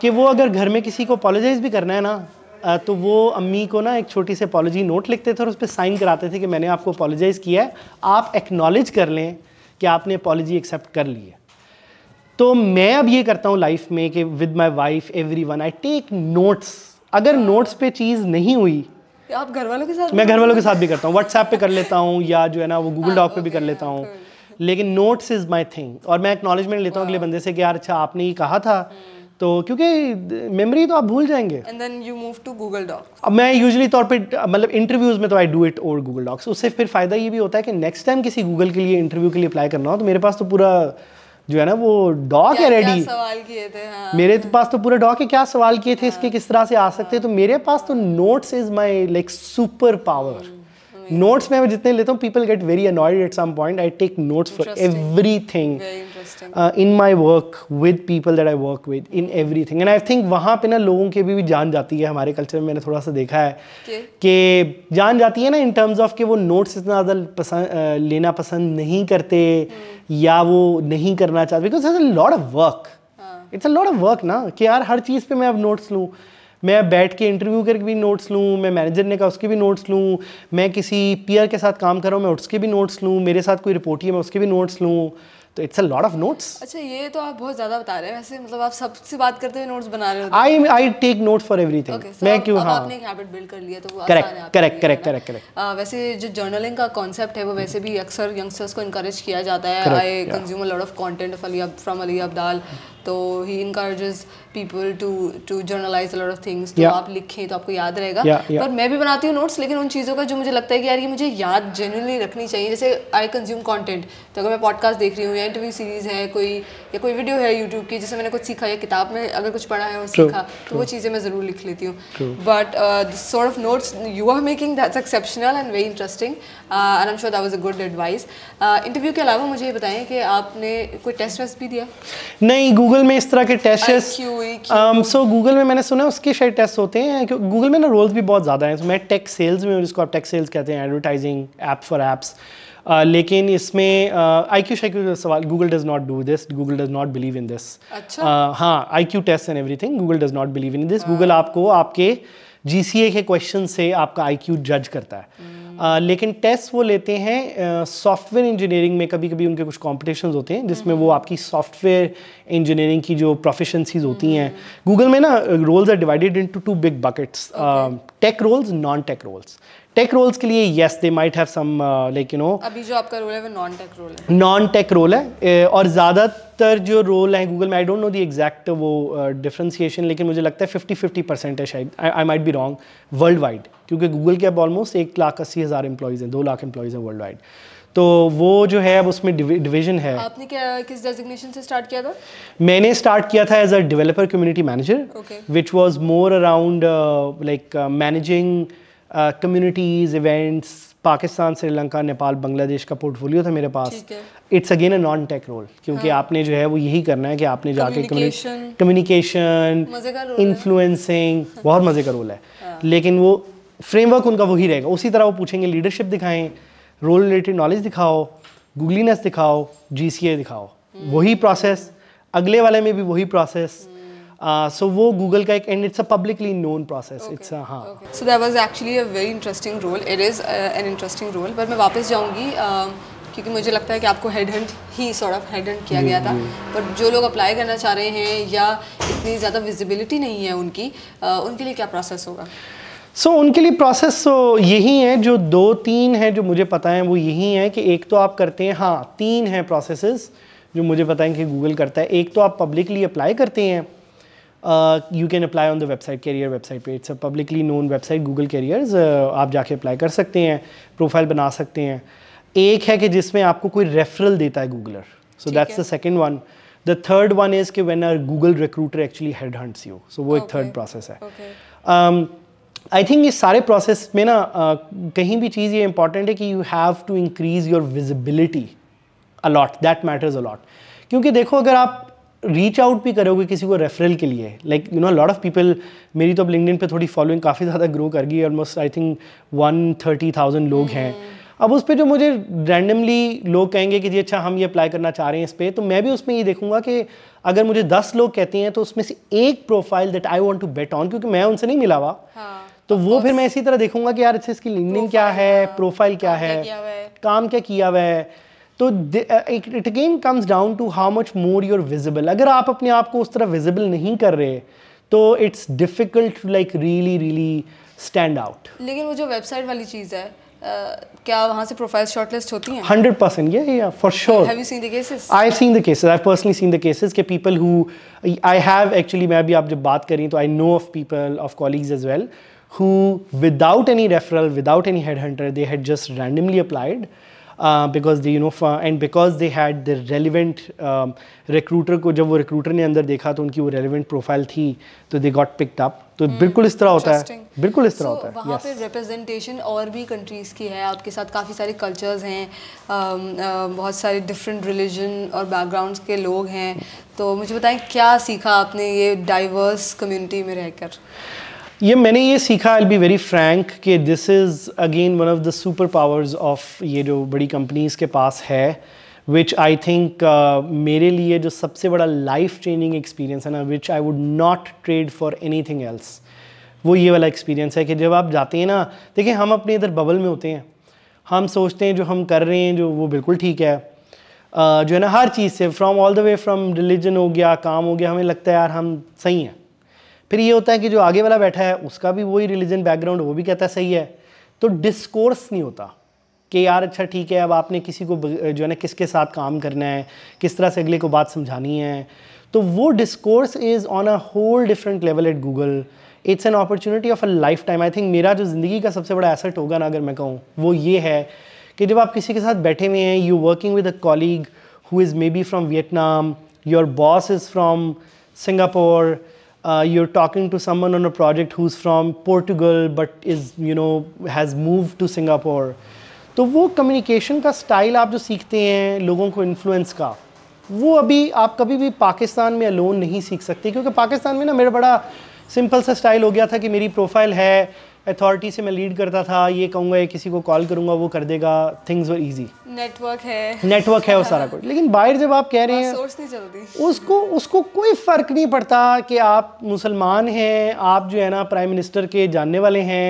कि वो अगर घर में किसी को अपॉलोजाइज़ भी करना है ना तो वो अम्मी को ना एक छोटी सी अपॉलोजी नोट लिखते थे और उस पर साइन कराते थे कि मैंने आपको अपॉलोजाइज़ किया है आप एक्नॉलेज कर लें कि आपने अपॉलोजी एक्सेप्ट कर ली है तो मैं अब ये करता हूँ लाइफ में कि with my wife every one I take notes अगर नोट्स पे चीज़ नहीं हुई आप घर वालों के साथ मैं घर वालों के साथ भी करता हूँ व्हाट्सएप पे कर लेता हूँ या जो है ना वो गूगल डॉक हाँ, पे भी कर लेता हूँ लेकिन नोट्स इज़ माई थिंग और मैं एक्नॉलेजमेंट लेता हूँ अगले हाँ। बंदे से कि यार अच्छा आपने ये कहा था हम्म। तो क्योंकि मेमोरी तो आप भूल जाएंगे and then you move to Google docs अब मैं यूजुअली तौर पे मतलब इंटरव्यूज़ में तो I do it over Google docs उससे फिर फ़ायदा ये भी होता है कि नेक्स्ट टाइम किसी गूगल के लिए इंटरव्यू के लिए अप्लाई करना हो तो मेरे पास तो पूरा जो है ना वो डॉक है रेडी सवाल किए थे हाँ, मेरे तो पास तो पूरा डॉक है क्या सवाल किए थे हाँ, इसके किस तरह से आ सकते हैं तो मेरे पास तो notes is my like superpower notes में मैं जितने लेता हूँ people get very annoyed at some point I take notes for everything uh, in my work with people that I work with in everything and I think वहाँ पे ना लोगों के भी, भी जान जाती है हमारे कल्चर में मैंने थोड़ा सा देखा है कि जान जाती है ना इन टर्म्स ऑफ कि वो नोट्स इतना ज़्यादा पसंद लेना पसंद नहीं करते हम्म। या वो नहीं करना चाहते because it's a lot of work it's a lot of work ना कि यार हर चीज़ पे मैं अब नोट्स लूँ मैं बैठ के इंटरव्यू करके भी नोट्स लूँ मैं मैनेजर ने कहा उसके भी नोट्स लूँ मैं किसी पीयर के साथ काम कर रहा हूँ मैं उसके भी नोट्स लूँ मेरे साथ कोई रिपोर्टी है मैं उसके भी नोट्स लूँ तो it's a lot of notes अच्छा ये तो आप बहुत ज़्यादा बता रहे हैं वैसे मतलब आप सबसे बात करते हुए नोट्स बना रहे हो I I take note for everything मैं क्यों हां आपने एक हैबिट बिल्ड कर लिया तो वो correct correct correct correct correct वैसे जो जर्नलिंग का कांसेप्ट है वो वैसे भी अक्सर यंगस्टर्स को इंकरेज किया जाता है I consume a lot of content from Ali Abdaal तो ही encourages people to to journalize a lot of things तो आप लिखें तो आपको याद रहेगा yeah, yeah. पर मैं भी बनाती हूँ नोट्स लेकिन उन चीज़ों का जो मुझे लगता है कि यार ये मुझे याद जेनरली रखनी चाहिए जैसे आई कंज्यूम कॉन्टेंट तो अगर मैं पॉडकास्ट देख रही हूँ या इंटरव्यू सीरीज़ है कोई या कोई वीडियो है यूट्यूब की जिससे मैंने कुछ सीखा या किताब में अगर कुछ पढ़ा है और सीखा तो वो चीज़ें मैं ज़रूर लिख लेती हूँ but sort of notes you are making that's exceptional and very interesting I am sure that was a good advice interview के अलावा मुझे ये बताएं कि आपने कोई टेस्ट वेस्ट भी दिया नहीं गूगल में इस तरह के टेस्ट सो गूगल में मैंने सुना उसके शायद टेस्ट होते हैं गूगल में ना रोल्स भी बहुत ज़्यादा हैं so, मैं टेक सेल्स में जिसको आप टेक सेल्स कहते हैं एडवर्टाइजिंग ऐप फॉर एप्स लेकिन इसमें आई क्यू शाई क्यू सवाल Google does not do this Google does not believe in this हाँ I Q test and everything Google does not believe in this Google आपको आपके uh, जीसीए के क्वेश्चन से आपका आईक्यू जज करता है hmm. आ, लेकिन टेस्ट वो लेते हैं सॉफ्टवेयर इंजीनियरिंग में कभी कभी उनके कुछ कॉम्पिटिशन होते हैं जिसमें hmm. वो आपकी सॉफ्टवेयर इंजीनियरिंग की जो प्रोफेशनसीज होती हैं गूगल hmm. में ना roles are divided into two big buckets tech roles non tech roles tech roles के लिए yes they might have some like you know अभी जो आपका रोल है वो नॉन टेक रोल है नॉन टेक रोल है और ज़्यादातर जो रोल है गूगल में I don't know the exact वो डिफ्रेंसीशन uh, लेकिन मुझे लगता है फिफ्टी फिफ्टी परसेंट है शायद I might be wrong worldwide क्योंकि गूगल के अब ऑलमोस्ट एक लाख अस्सी हज़ार एम्प्लॉयज़ हैं दो लाख एम्प्लॉयज़ हैं वर्ल्ड वाइड तो वो जो है अब उसमें डिवीजन है आपने क्या किस डेजिग्नेशन से स्टार्ट किया था मैंने स्टार्ट किया था as a developer community manager which was more around like managing communities events Pakistan Sri Lanka Nepal Bangladesh का पोर्टफोलियो था मेरे पास it's again a non tech role क्योंकि हाँ। आपने जो है वो यही करना है कि आपने जाके कम्युनिकेशन इन्फ्लुएंसिंग हाँ। बहुत मज़े का रोल है हाँ। लेकिन वो फ्रेमवर्क उनका वही रहेगा उसी तरह वो पूछेंगे लीडरशिप दिखाएं रोल रिलेटेड नॉलेज दिखाओ गूगलीनेस दिखाओ जी दिखाओ हम्म। वही प्रोसेस अगले वाले में भी वही प्रोसेस सो uh, वो गूगल का एक and it's a publicly known process it's हाँ so that was actually a very interesting role it is an interesting role पर मैं वापस जाऊँगी uh, क्योंकि मुझे लगता है कि आपको हेड हंट ही सॉर्ट ऑफ हेड हंट किया गया था पर जो लोग अप्लाई करना चाह रहे हैं या इतनी ज़्यादा विजिबिलिटी नहीं है उनकी uh, उनके लिए क्या प्रोसेस होगा सो so, उनके लिए प्रोसेस तो यही है जो दो तीन है जो मुझे पता है वो यही है कि एक तो आप करते हैं हाँ तीन है प्रोसेसेस जो मुझे पता है कि गूगल करता है एक तो आप पब्लिकली अप्लाई करते हैं you can apply on the website career website पे it's a publicly known website Google career आप जाके अप्लाई कर सकते हैं प्रोफाइल बना सकते हैं एक है कि जिसमें आपको कोई रेफरल देता है Googler so that's the second one the third one is के when our Google recruiter actually head hunts you so वो एक थर्ड प्रोसेस है आई थिंक इस सारे प्रोसेस में ना uh, कहीं भी चीज़ ये इंपॉर्टेंट है कि you have to increase your visibility a lot that matters a lot क्योंकि देखो अगर आप रीच आउट भी करोगे किसी को रेफरल के लिए like you know lot of people मेरी तो अब लिंकडिन पे थोड़ी फॉलोइंग काफ़ी ज़्यादा ग्रो कर गई almost I think one thirty thousand लोग हैं hmm. अब उस पर जो मुझे रैंडमली लोग कहेंगे कि जी अच्छा हम ये अप्लाई करना चाह रहे हैं इस पर तो मैं भी उसमें ये देखूंगा कि अगर मुझे दस लोग कहते हैं तो उसमें से एक profile that I want to bet on क्योंकि मैं उनसे नहीं मिला हुआ हाँ, तो वो फिर मैं इसी तरह देखूंगा कि यार अच्छा इसकी लिंकडिन क्या है प्रोफाइल क्या है काम क्या किया हुआ है तो it again comes down to how much more your visible अगर आप अपने आप को उस तरह विजिबल नहीं कर रहे तो it's difficult like really really stand out लेकिन वो जो वेबसाइट वाली चीज़ है Uh, क्या वहां से प्रोफाइल शॉर्टलिस्ट होती हैं? हंड्रेड परसेंट ये for sure I seen the I personally seen the के people who I have actually मैं भी आप जब बात करी तो I know of people of colleagues as well who without any referral without any head hunter they had just randomly applied because they you know and because they had the relevant recruiter को जब वो रिक्रूटर ने अंदर देखा तो उनकी वो रेलिवेंट प्रोफाइल थी तो दे गॉट पिक्ड अप तो hmm, बिल्कुल इस तरह होता है बिल्कुल इस तरह so, होता है वहाँ yes. पे रिप्रेजेंटेशन और भी कंट्रीज़ की है आपके साथ काफ़ी सारे कल्चर्स हैं um, uh, बहुत सारे डिफरेंट रिलीजन और बैकग्राउंड्स के लोग हैं तो मुझे बताएं क्या सीखा आपने ये डाइवर्स कम्युनिटी में रहकर ये मैंने ये सीखा आई बी वेरी फ्रैंक कि this is again one of the super powers of ये जो बड़ी कंपनीज़ के पास है विच आई थिंक मेरे लिए जो सबसे बड़ा लाइफ चेंजिंग एक्सपीरियंस है ना which I would not trade for anything else वो ये वाला एक्सपीरियंस है कि जब आप जाते हैं ना देखिए हम अपने इधर बबल में होते हैं हम सोचते हैं जो हम कर रहे हैं जो वो बिल्कुल ठीक है uh, जो है ना हर चीज़ से from all the way from religion हो गया काम हो गया हमें लगता है यार हम सही हैं फिर ये होता है कि जो आगे वाला बैठा है उसका भी वही रिलीजन बैकग्राउंड वो भी कहता है सही है तो डिस्कोर्स नहीं होता कि यार अच्छा ठीक है अब आपने किसी को जो है ना किसके साथ काम करना है किस तरह से अगले को बात समझानी है तो वो discourse is on a whole different level at Google it's an opportunity of a lifetime I think मेरा जो ज़िंदगी का सबसे बड़ा एसेट होगा ना अगर मैं कहूँ वो ये है कि जब आप किसी के साथ बैठे हुए हैं you working with a colleague who is maybe from Vietnam your boss is from Singapore uh, you're talking to someone on a project who's from Portugal but is you know has moved to Singapore तो वो कम्युनिकेशन का स्टाइल आप जो सीखते हैं लोगों को इन्फ्लुएंस का वो अभी आप कभी भी पाकिस्तान में अलोन नहीं सीख सकते क्योंकि पाकिस्तान में ना मेरा बड़ा सिंपल सा स्टाइल हो गया था कि मेरी प्रोफाइल है अथॉरिटी से मैं लीड करता था ये कहूँगा किसी को कॉल करूंगा वो कर देगा थिंग्स वर इजी नेटवर्क है नेटवर्क है वो सारा कुछ लेकिन बाहर जब आप कह रहे हैं उसको उसको कोई फ़र्क नहीं पड़ता कि आप मुसलमान हैं आप जो है ना प्राइम मिनिस्टर के जानने वाले हैं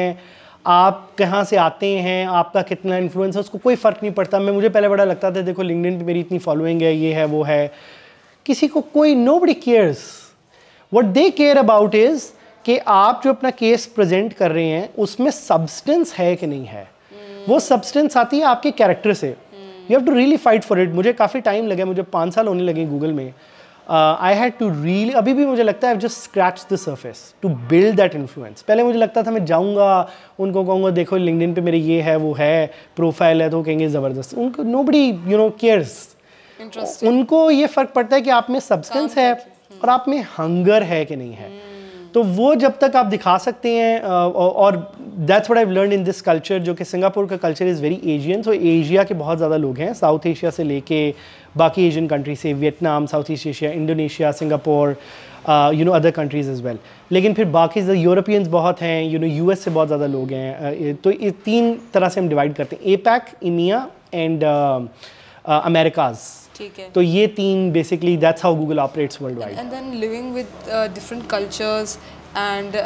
आप कहाँ से आते हैं आपका कितना इन्फ्लुएंस है उसको कोई फ़र्क नहीं पड़ता मैं मुझे पहले बड़ा लगता था देखो लिंकडिन पे मेरी इतनी फॉलोइंग है ये है वो है किसी को कोई nobody cares what they care about is कि आप जो अपना केस प्रेजेंट कर रहे हैं उसमें सब्सटेंस है कि नहीं है वो सब्सटेंस आती है आपके कैरेक्टर से you have to really fight for it मुझे काफ़ी टाइम लगे मुझे पाँच साल होने लगे गूगल में आई हैड टू रियली अभी भी मुझे लगता है just scratch the surface to build that influence पहले मुझे लगता था मैं जाऊँगा उनको कहूँगा देखो लिंकडिन पे मेरे ये है वो है प्रोफाइल है तो कहेंगे ज़बरदस्त उनको nobody you know cares उनको ये फ़र्क पड़ता है कि आप में सब्सटेंस है और आप में हंगर है कि नहीं है hmm. तो वो जब तक आप दिखा सकते हैं और that's what I learn in this culture जो कि सिंगापुर का culture is very Asian so Asia के बहुत ज़्यादा लोग हैं साउथ एशिया से लेके बाकी एशियन कंट्री से Vietnam South East Asia Indonesia Singapore you know other countries as well लेकिन फिर बाकी यूरोपियंस बहुत हैं यू नो यू से बहुत ज़्यादा लोग हैं तो ये तीन तरह से हम डिवाइड करते हैं APAC EMEA and Americas तो ये तीन basically that's how Google operates world wide and then living with different cultures and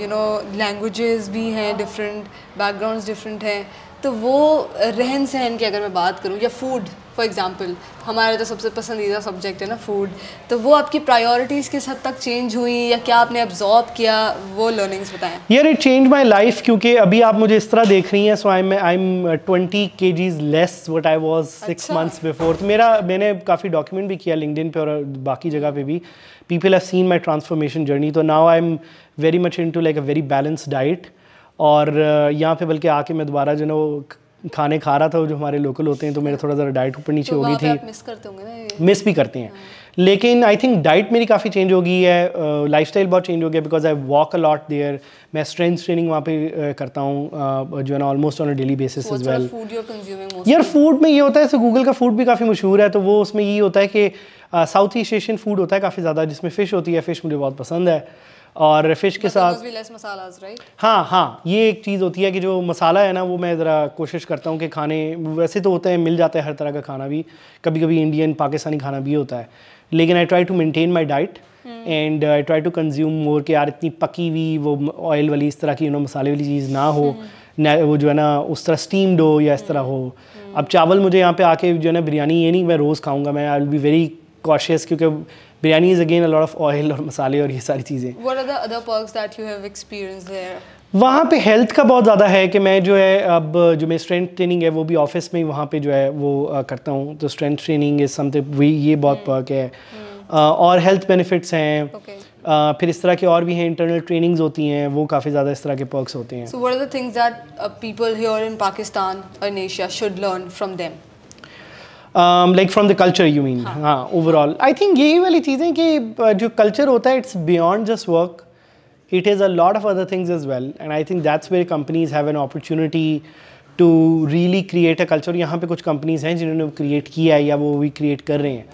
you know languages भी हैं डिफरेंट बैकग्राउंड्स डिफरेंट हैं तो वो रहन सहन की अगर मैं बात करूँ या फूड फॉर एग्ज़ाम्पल हमारा तो सबसे पसंदीदा सब्जेक्ट है ना फूड तो वो आपकी प्रायोरिटीज़ किस हद तक चेंज हुई या क्या आपने अब्जॉर्ब किया वो लर्निंग्स बताएं यार इट चेंज माई लाइफ क्योंकि अभी आप मुझे इस तरह देख रही हैं so I am I am twenty K Gs less what I was six months before तो मेरा मैंने काफ़ी डॉक्यूमेंट भी किया लिंकडिन पे और बाकी जगह पे भी people have seen my transformation journey तो now I am very much into like a very balance diet और uh, यहाँ पे बल्कि आके मैं दोबारा जो ना खाने खा रहा था जो हमारे लोकल होते हैं तो मेरा थोड़ा ज़रा डाइट ऊपर नीचे तो हो गई थी मिस करते होंगे ना मिस भी करते हैं हाँ। लेकिन आई थिंक डाइट मेरी काफ़ी चेंज हो गई है लाइफ स्टाइल बहुत चेंज हो गया because I walk a lot there मैं स्ट्रेंथ ट्रेनिंग वहाँ पे करता हूँ जो है ना almost on a daily basis as well यार फूड में ये होता है सो गूगल का फूड भी काफ़ी मशहूर है तो वो उसमें ये होता है कि साउथ ईस्ट एशियन फूड होता है काफ़ी ज़्यादा जिसमें फ़िश होती है फ़िश मुझे बहुत पसंद है और फिश के साथ हाँ हाँ ये एक चीज़ होती है कि जो मसाला है ना वो मैं ज़रा कोशिश करता हूँ कि खाने वैसे तो होता है मिल जाता है हर तरह का खाना भी कभी कभी इंडियन पाकिस्तानी खाना भी होता है लेकिन I try to maintain my diet and I try to consume more कि यार इतनी पकी हुई वो ऑयल वाली इस तरह की यू नो मसाले वाली चीज़ ना हो hmm. ना वो जो है ना उस तरह स्टीम्ड हो या इस तरह hmm. हो hmm. अब चावल मुझे यहाँ पे आके जो है ना बिरयानी ये नहीं मैं रोज़ खाऊंगा मैं I will be very cautious क्योंकि biryani is again a lot of oil और मसाले और ये सारी चीज़ें What are the other perks that you have experienced there? वहाँ पे हेल्थ का बहुत ज़्यादा है कि मैं जो है अब जो मेरी स्ट्रेंथ ट्रेनिंग है वो भी ऑफिस में ही वहाँ पे जो है वो करता हूँ तो strength training is something we ये बहुत पर्क hmm. है hmm. और हेल्थ बेनिफिट्स हैं okay. Uh, फिर इस तरह के और भी हैं इंटरनल ट्रेनिंग्स होती हैं वो काफ़ी ज़्यादा इस तरह के पर्क्स होते हैं so what are the things that people here in Pakistan और Asia should learn from them like from the culture you mean हाँ ओवरऑल आई थिंक यही वाली चीज़ें कि जो कल्चर होता है it's beyond just work it is a lot of other things as well and i think that's where companies have an opportunity to really create a culture यहाँ पे कुछ कंपनीज हैं जिन्होंने क्रिएट किया है या वो भी क्रिएट कर रहे हैं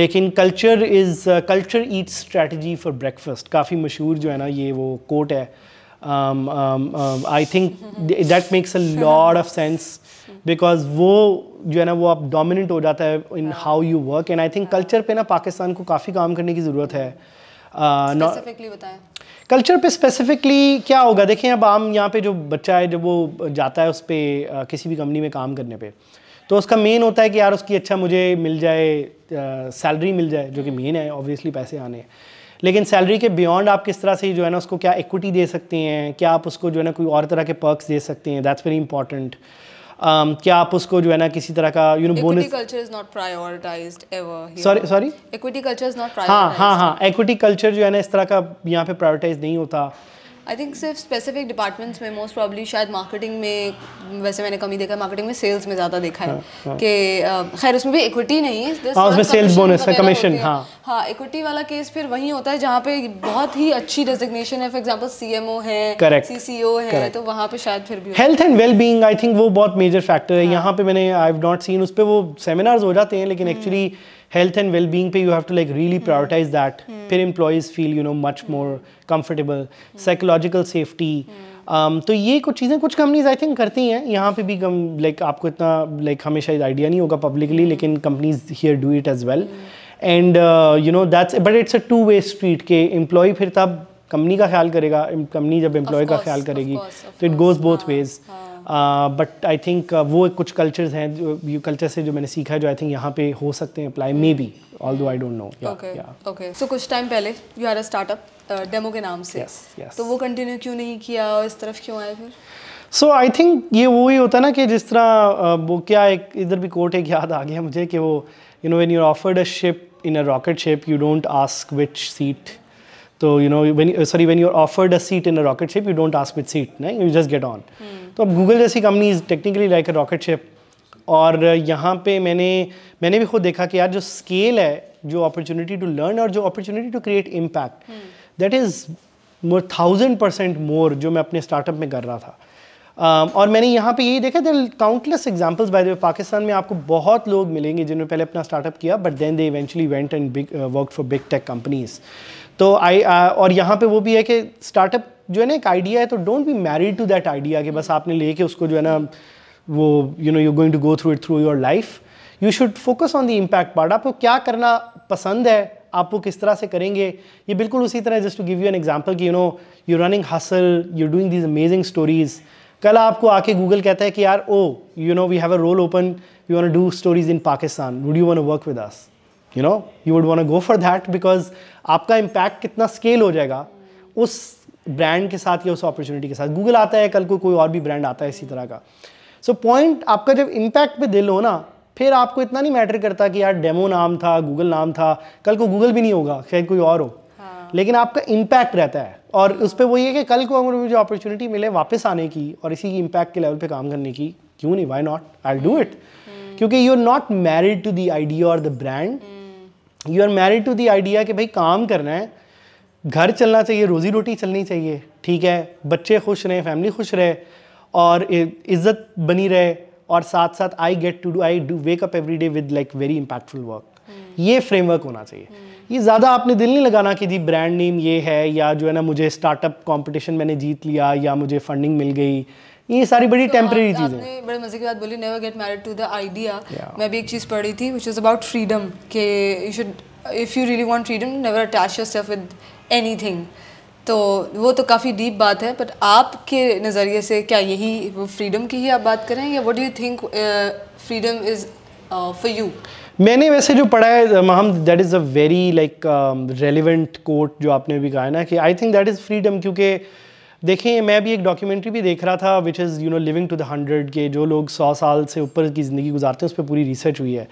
लेकिन culture is culture eat strategy for breakfast काफ़ी मशहूर जो है ना ये वो कोट है I think that makes a lot of sense because वो जो है ना वो अब डोमिनेंट हो जाता है in how you work and I think culture पे ना पाकिस्तान को काफ़ी काम करने की ज़रूरत है कल्चर पे स्पेसिफिकली क्या होगा देखें अब आम यहाँ पे जो बच्चा है जब वो जाता है उस पर किसी भी कंपनी में काम करने पे तो उसका मेन होता है कि यार उसकी अच्छा मुझे मिल जाए सैलरी मिल जाए जो कि मेन हाँ। है ऑब्वियसली पैसे आने लेकिन सैलरी के बियॉन्ड आप किस तरह से जो है ना उसको क्या इक्विटी दे सकते हैं क्या आप उसको जो है ना कोई और तरह के पर्क्स दे सकते हैं दैट्स वेरी इंपॉर्टेंट um, क्या आप उसको जो है ना किसी तरह का you know bonus sorry sorry culture equity culture जो है ना इस तरह का यहाँ पे प्रायोरिटाइज नहीं होता आई थिंक सिर्फ स्पेसिफिक डिपार्टमेंट्स में मोस्ट प्रॉब्ली शायद मार्केटिंग में वैसे मैंने कमी देखा है मार्केटिंग में सेल्स में ज़्यादा देखा है कि खैर उसमें भी इक्विटी नहीं हाँ, है सेल्स बोनस है कमीशन हाँ इक्विटी हाँ, वाला केस फिर वही होता है जहाँ पे बहुत ही अच्छी डेजिग्नेशन है for example C M O है सी सी ओ है तो वहाँ पे शायद फिर भी health and well being I think वो बहुत मेजर फैक्टर है हाँ। यहाँ पे मैंने आई हैव नॉट सीन उस पर वो सेमिनार्स हो जाते हैं लेकिन एक्चुअली हम्म। हेल्थ एंड वेल बींग पे you have to like really prioritize that hmm. फिर employees feel you know much more comfortable psychological safety तो ये कुछ चीज़ें कुछ कंपनीज आई थिंक करती हैं यहाँ पे भी कम लाइक आपको इतना लाइक हमें हमेशा आइडिया नहीं होगा पब्लिकली hmm. लेकिन companies here do it as well and you know that's but it's a two way street के एम्प्लॉय फिर तब कंपनी का ख्याल करेगा कंपनी जब एम्प्लॉय का ख्याल करेगी तो it goes both ways but I think वो कुछ कल्चर्स हैं जो कल्चर से जो मैंने सीखा है जो आई थिंक यहाँ पे हो सकते हैं apply may maybe although I don't know okay so कुछ टाइम पहले you are a startup demo के नाम से yes, yes. तो वो कंटिन्यू क्यों नहीं किया और इस तरफ क्यों आए फिर सो आई थिंक ये वो ही होता ना कि जिस तरह uh, वो क्या एक इधर भी कोर्ट एक याद आ गया मुझे कि वो you know when you offered a ship in a rocket ship you don't ask which seat तो you know sorry when you are offered a seat in a rocket ship you don't ask with seat नहीं यू जस्ट गेट ऑन तो अब गूगल जैसी company is technically like a rocket ship और यहाँ पे मैंने मैंने भी खुद देखा कि यार जो स्केल है जो अपॉर्चुनिटी टू लर्न और जो opportunity to create impact that is more thousand percent more जो मैं अपने स्टार्टअप में कर रहा था um, और मैंने यहाँ पे यही देखा there countless examples by the way Pakistan में आपको बहुत लोग मिलेंगे जिन्होंने पहले अपना स्टार्टअप किया but then they eventually went and big work for big tech companies तो आई uh, और यहाँ पे वो भी है कि स्टार्टअप जो है ना एक आइडिया है तो don't be married to that idea कि बस आपने लेके उसको जो है ना वो you know you going to go through it through your life you should focus on the impact part आपको क्या करना पसंद है आप वो किस तरह से करेंगे ये बिल्कुल उसी तरह just to give you an example कि you know you running hustle you doing these amazing stories कल आपको आके गूगल कहता है कि यार oh you know we have a role open you want to do stories in Pakistan would you want to work with us you know you would a go for that because आपका इम्पैक्ट कितना स्केल हो जाएगा उस ब्रांड के साथ या उस अपॉर्चुनिटी के साथ गूगल आता है कल को कोई और भी ब्रांड आता है इसी तरह का सो so पॉइंट आपका जब इम्पैक्ट पे दिल हो ना फिर आपको इतना नहीं मैटर करता कि यार डेमो नाम था गूगल नाम था कल को गूगल भी नहीं होगा खैर कोई और हो हाँ। लेकिन आपका इम्पैक्ट रहता है और उस पर वही है कि कल को अगर मुझे अपॉर्चुनिटी मिले वापस आने की और इसी इम्पैक्ट के लेवल पे काम करने की क्यों नहीं why not I do it क्योंकि you are not married to the idea और the brand you are married to the idea कि भाई काम करना है घर चलना चाहिए रोज़ी रोटी चलनी चाहिए ठीक है बच्चे खुश रहें फैमिली खुश रहे और इज़्ज़त बनी रहे और साथ साथ I get to do I do wake up every day with like very impactful work ये फ्रेमवर्क होना चाहिए hmm. ये ज़्यादा आपने दिल नहीं लगाना कि जी ब्रांड नेम ये है या जो है ना मुझे स्टार्टअप कॉम्पिटिशन मैंने जीत लिया या मुझे फंडिंग मिल गई ये सारी बड़ी टेम्परेरी चीज़ है बड़े मजे की बात बोली never get married to the idea मैं भी एक चीज़ पढ़ी थी व्हिच इज़ अबाउट फ्रीडम के you should if you really want freedom never attach yourself with anything तो वो तो काफ़ी डीप बात है बट आपके नज़रिए से क्या यही फ्रीडम की ही आप बात करें या what do you think freedom is for you मैंने वैसे जो पढ़ा है महम that is a very like relevant quote जो आपने भी कहा है ना कि I think that is freedom क्योंकि देखें मैं भी एक डॉक्यूमेंट्री भी देख रहा था which is you know living to the hundred के जो लोग सौ साल से ऊपर की ज़िंदगी गुजारते हैं उस पर पूरी रिसर्च हुई है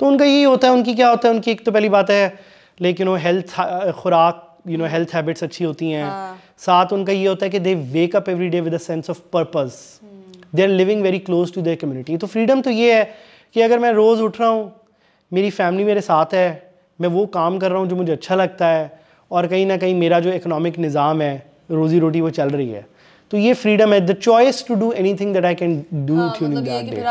तो उनका यही होता है उनकी क्या होता है उनकी एक तो पहली बात है लेकिन वो हेल्थ खुराक यू नो हेल्थ हैबिट्स अच्छी होती हैं हाँ. साथ उनका ये होता है कि they wake up every day with sense of purpose they are living very close to their community तो फ्रीडम तो ये है कि अगर मैं रोज़ उठ रहा हूँ मेरी फैमिली मेरे साथ है मैं वो काम कर रहा हूँ जो मुझे अच्छा लगता है और कहीं ना कहीं मेरा जो इकोनॉमिक निज़ाम है रोजी रोटी वो चल रही है तो ये फ्रीडम है the choice to do anything that I can do during that day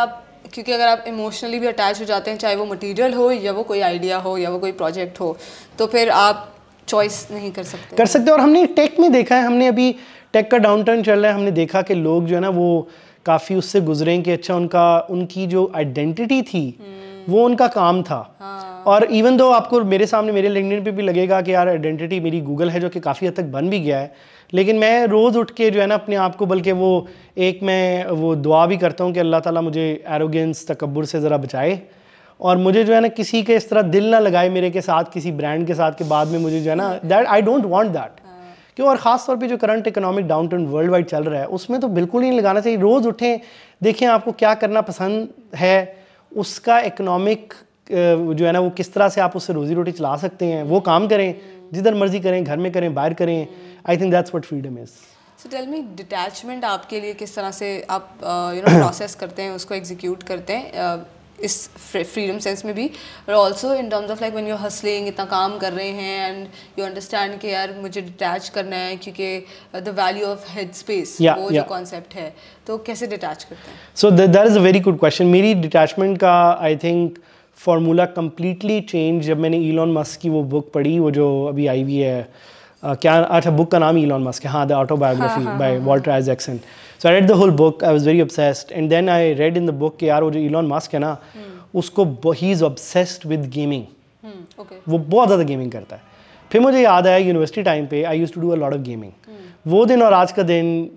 क्योंकि अगर आप इमोशनली भी अटैच हो जाते हैं चाहे वो मटेरियल हो या वो कोई आइडिया हो या वो कोई प्रोजेक्ट हो तो फिर आप चॉइस नहीं कर सकते कर सकते और हमने टेक में देखा है हमने अभी टेक का डाउन टर्न चल रहा है हमने देखा कि लोग जो है ना वो काफ़ी उससे गुजरे कि अच्छा उनका उनकी जो आइडेंटिटी थी वो हम्म। उनका काम था हाँ। और इवन दो आपको मेरे सामने मेरे लिंगडिन पे भी लगेगा कि यार आइडेंटिटी मेरी गूगल है जो कि काफ़ी हद तक बन भी गया है लेकिन मैं रोज़ उठ के जो है ना अपने आप को बल्कि वो एक मैं वो दुआ भी करता हूँ कि अल्लाह ताला मुझे एरोगेंस तकबर से ज़रा बचाए और मुझे जो है ना किसी के इस तरह दिल ना लगाए मेरे के साथ किसी ब्रांड के साथ के बाद में मुझे जो है ना that I don't want that क्यों और ख़ास तौर पे जो current economic downturn world wide चल रहा है उसमें तो बिल्कुल ही नहीं लगाना चाहिए रोज़ उठें देखें आपको क्या करना पसंद है उसका इकोनॉमिक जो है ना वो किस तरह से आप उससे रोज़ी रोटी चला सकते हैं वो काम करें जिधर मर्ज़ी करें घर में करें बाहर करें I think that's what freedom is so tell me detachment आपके लिए किस तरह से आप यू नो प्रोसेस करते हैं उसको एग्जीक्यूट करते हैं uh, इस फ्रीडम सेंस में भी और also in terms of like when you hustling इतना काम कर रहे हैं एंड यू अंडरस्टैंड कि यार मुझे डिटैच करना है क्योंकि the value of head space वो yeah. जो कॉन्सेप्ट है तो कैसे डिटैच करते हैं so that is a very good question मेरी डिटैचमेंट का I think formula completely change जब मैंने इलॉन मस्क की वो बुक पढ़ी वो जो अभी आई हुई है Uh, क्या अच्छा बुक का नाम ही इलॉन मस्क है हाँ the autobiography by Walter Isaacson so I read the whole book I was very obsessed and then I read in the book कि यार वो जो इलॉन मस्क है ना हम्म। उसको ही इज़ ऑब्सेस्ड विद गेमिंग वो बहुत ज़्यादा गेमिंग करता है फिर मुझे याद आया यूनिवर्सिटी टाइम पे I use to do a lot of gaming वो दिन और आज का दिन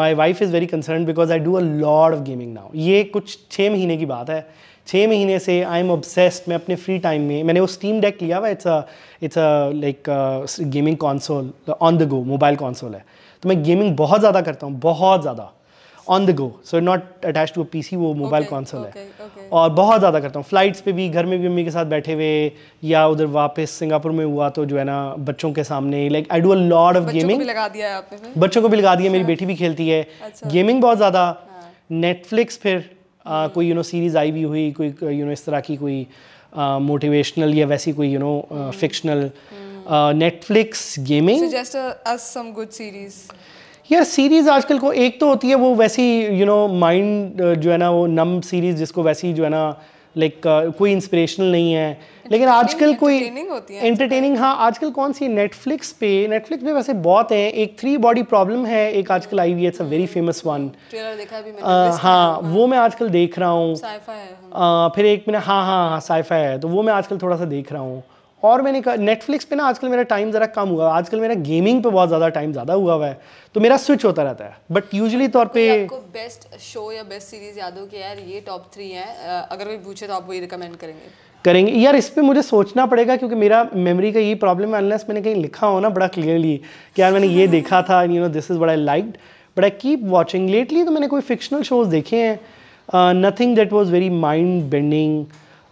my wife is very concern because I do a lot of gaming now ये कुछ छः महीने की बात है छः महीने से आई एम ऑब्सेस्ड मैं अपने फ्री टाइम में मैंने वो स्टीम डेक लिया हुआ it's a it's a like gaming console on the go mobile console है तो मैं गेमिंग बहुत ज़्यादा करता हूँ बहुत ज़्यादा on the go so not attach to P C वो मोबाइल कॉन्सोल okay, है okay, और बहुत ज़्यादा करता हूँ फ्लाइट्स पे भी घर में भी मम्मी के साथ बैठे हुए या उधर वापस सिंगापुर में हुआ तो जो है ना बच्चों के सामने like I do a lot of gaming बच्चों को भी लगा दिया मेरी अच्छा। बेटी भी खेलती है गेमिंग अच्छा। बहुत ज़्यादा नेटफ्लिक्स हाँ। फिर आ, कोई यू नो सीरीज़ आई भी हुई कोई यू नो इस तरह की कोई मोटिवेशनल या वैसी कोई you know fictional Netflix gaming यार सीरीज़ आजकल को एक तो होती है वो वैसी यू नो माइंड जो है ना वो नम सीरीज़ जिसको वैसी जो है ना लाइक like, uh, कोई इंस्पिरेशनल नहीं है लेकिन आजकल कोई एंटरटेनिंग हाँ आजकल कौन सी नेटफ्लिक्स पे नेटफ्लिक्स पे वैसे बहुत हैं एक थ्री बॉडी प्रॉब्लम है एक आजकल आई हुई है वेरी फेमस वन हाँ वो मैं आजकल देख रहा हूँ हाँ। फिर एक मैंने हाँ हाँ हाँ साइफा है तो वो मैं आजकल थोड़ा सा देख रहा हूँ और मैंने कहा नेटफ्लिक्स पे ना आजकल मेरा टाइम ज़रा कम हुआ आजकल मेरा गेमिंग पे बहुत ज़्यादा टाइम ज़्यादा हुआ हुआ है तो मेरा स्विच होता रहता है बट यूजली तौर पे आपको बेस्ट शो या बेस्ट सीरीज याद हो कि यार ये टॉप थ्री है अगर कोई पूछे तो आप वही रिकमेंड करेंगे करेंगे यार इस पर मुझे सोचना पड़ेगा क्योंकि मेरा मेमोरी का ये प्रॉब्लम है अनलेस मैंने कहीं लिखा हो ना बड़ा क्लियरली कि यार मैंने ये देखा था यू नो दिस इज़ बड़ा I but I keep watching lately तो मैंने कोई फिक्शनल शोज देखे हैं nothing that was very mind bending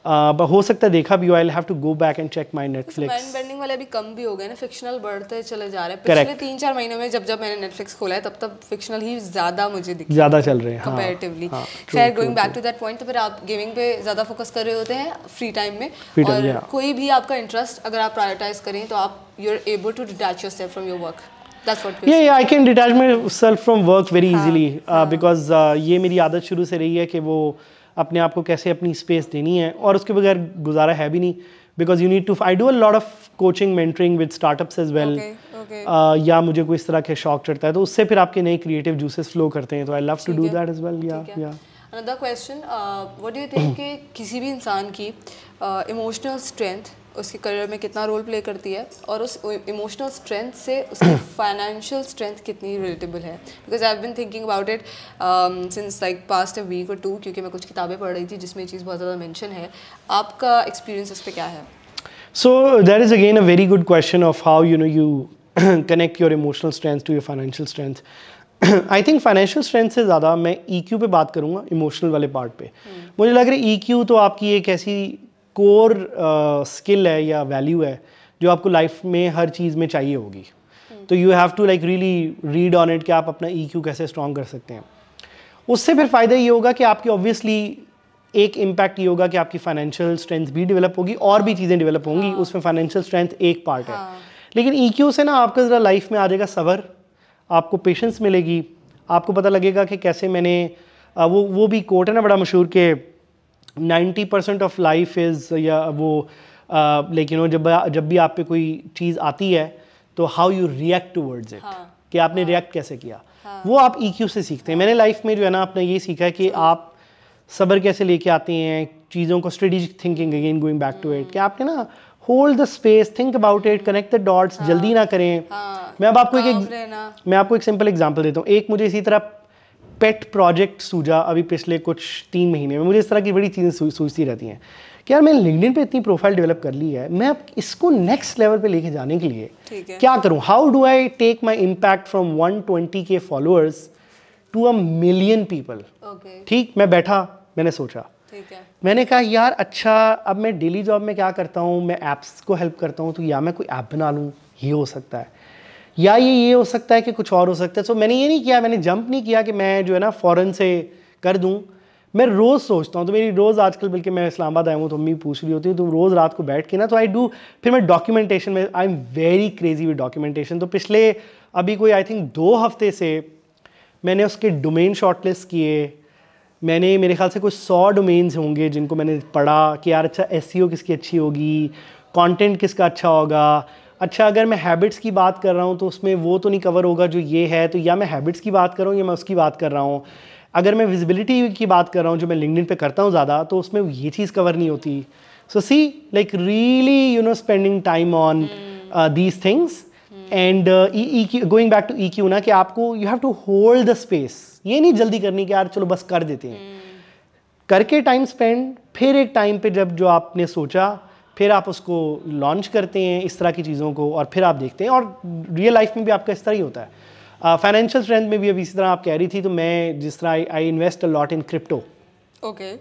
but uh, हो सकता है देखा भी I have to go back and check my Netflix mind bending वाले अभी कम भी हो गए ना फिक्शनल बढ़ते चले जा रहे हैं पिछले तीन चार महीनों में जब जब मैंने नेटफ्लिक्स खोला है तब तब फिक्शनल ही ज्यादा मुझे दिख ज्यादा चल रहे हैं कंपैरेटिवली हाँ। हाँ, खैर going back to that point तो फिर आप गेमिंग पे ज्यादा फोकस कर रहे होते हैं फ्री टाइम में और कोई भी आपका इंटरेस्ट अगर आप प्रायोरिटाइज करें तो आप you are able to detach yourself from your work ये what yeah, yeah, I can detach myself from work very हाँ, easily uh, uh, ये मेरी आदत शुरू से रही है कि वो अपने आप को कैसे अपनी स्पेस देनी है और उसके बगैर गुजारा है भी नहीं because you need to I do a lot of coaching mentoring with startups as well या मुझे कोई इस तरह के शौक चढ़ता है तो उससे फिर आपके नए क्रिएटिव जूसेस फ्लो करते हैं तो I love to do that as well या या another question what do you think कि किसी भी इंसान की इमोशनल uh, स्ट्रेंथ उसके करियर में कितना रोल प्ले करती है और उस इमोशनल स्ट्रेंथ से उसकी फाइनेंशियल <coughs> स्ट्रेंथ कितनी रिलेटेबल है because I been thinking about it since like past week और टू क्योंकि मैं कुछ किताबें पढ़ रही थी जिसमें ये चीज़ बहुत ज़्यादा मैंशन है आपका एक्सपीरियंस इस पर क्या है so that is again a very good question of how you know you connect your emotional strength to your financial strength I think financial strength से ज़्यादा मैं ई क्यू पर बात करूँगा इमोशनल वाले पार्ट पे hmm. मुझे लग रहा है ई e क्यू तो आपकी एक ऐसी कोर स्किल uh, है या वैल्यू है जो आपको लाइफ में हर चीज़ में चाहिए होगी तो you have to like really read on it कि आप अपना ई e कैसे स्ट्रॉन्ग कर सकते हैं उससे फिर फ़ायदा ये होगा कि आपकी ऑब्वियसली एक इम्पैक्ट ये होगा कि आपकी फाइनेंशियल स्ट्रेंथ भी डेवलप होगी और भी चीज़ें डेवलप होंगी हाँ। उसमें फाइनेंशियल स्ट्रेंथ एक पार्ट हाँ। है लेकिन ई e से ना आपका ज़रा लाइफ में आ जाएगा सबर आपको पेशेंस मिलेगी आपको पता लगेगा कि कैसे मैंने वो वो भी कोर्ट है ना बड़ा मशहूर के ninety percent of life is या वो लाइक यू नो जब जब भी आप पे कोई चीज़ आती है तो how you react towards it कि आपने रिएक्ट हाँ। कैसे किया हाँ. वो आप ई e से सीखते हैं हाँ। मैंने लाइफ में जो है ना आपने ये सीखा है कि आप सब्र कैसे लेके आते हैं चीज़ों को strategic thinking again going back to it कि हम्म। आपने ना hold the space think about it connect the dots जल्दी हाँ। ना करें हाँ, मैं अब आपको एक मैं आपको एक सिंपल एग्जाम्पल देता हूँ एक मुझे इसी तरह पेट प्रोजेक्ट सूझा अभी पिछले कुछ तीन महीने में मुझे इस तरह की बड़ी चीज़ें सूझती रहती हैं कि यार मैंने लिंकडिन पे इतनी प्रोफाइल डेवलप कर ली है मैं अब इसको नेक्स्ट लेवल पे लेके जाने के लिए क्या करूँ how do I take my impact from one twenty के followers to a million people ठीक मैं बैठा मैंने सोचा मैंने कहा यार अच्छा अब मैं डेली जॉब में क्या करता हूँ मैं ऐप्स को हेल्प करता हूँ तो या मैं कोई ऐप बना लूँ ये हो सकता है या ये ये हो सकता है कि कुछ और हो सकता है सो so, मैंने ये नहीं किया मैंने जंप नहीं किया कि मैं जो है ना फ़ौरन से कर दूँ मैं रोज़ सोचता हूँ तो मेरी रोज़ आजकल बल्कि मैं इस्लामाबाद आया हूँ तो मम्मी पूछ रही होती है तुम तो रोज़ रात को बैठ के ना तो आई डू फिर मैं डॉक्यूमेंटेशन में I am very crazy with documentation तो पिछले अभी कोई आई थिंक दो हफ्ते से मैंने उसके डोमेन शॉर्टलिस्ट किए मैंने मेरे ख्याल से कुछ सौ डोमेन्स होंगे जिनको मैंने पढ़ा कि यार अच्छा एस e किसकी अच्छी होगी कॉन्टेंट किसका अच्छा होगा अच्छा अगर मैं हैबिट्स की बात कर रहा हूँ तो उसमें वो तो नहीं कवर होगा जो ये है तो या मैं हैबिट्स की बात कर रहा हूँ या मैं उसकी बात कर रहा हूँ अगर मैं विजिबिलिटी की बात कर रहा हूँ जो मैं लिंकडिन पे करता हूँ ज़्यादा तो उसमें ये चीज़ कवर नहीं होती so see like really you know spending time on these things and going back to E Q ना कि आपको you have to hold the space ये नहीं जल्दी करनी कि यार चलो बस कर देते हैं hmm. करके टाइम स्पेंड फिर एक टाइम पे जब जो आपने सोचा फिर आप उसको लॉन्च करते हैं इस तरह की चीज़ों को और फिर आप देखते हैं और रियल लाइफ में भी आपका इस तरह ही होता है फाइनेंशियल uh, स्ट्रेंथ में भी अभी इसी तरह आप कह रही थी तो मैं जिस तरह I invest a lot in crypto okay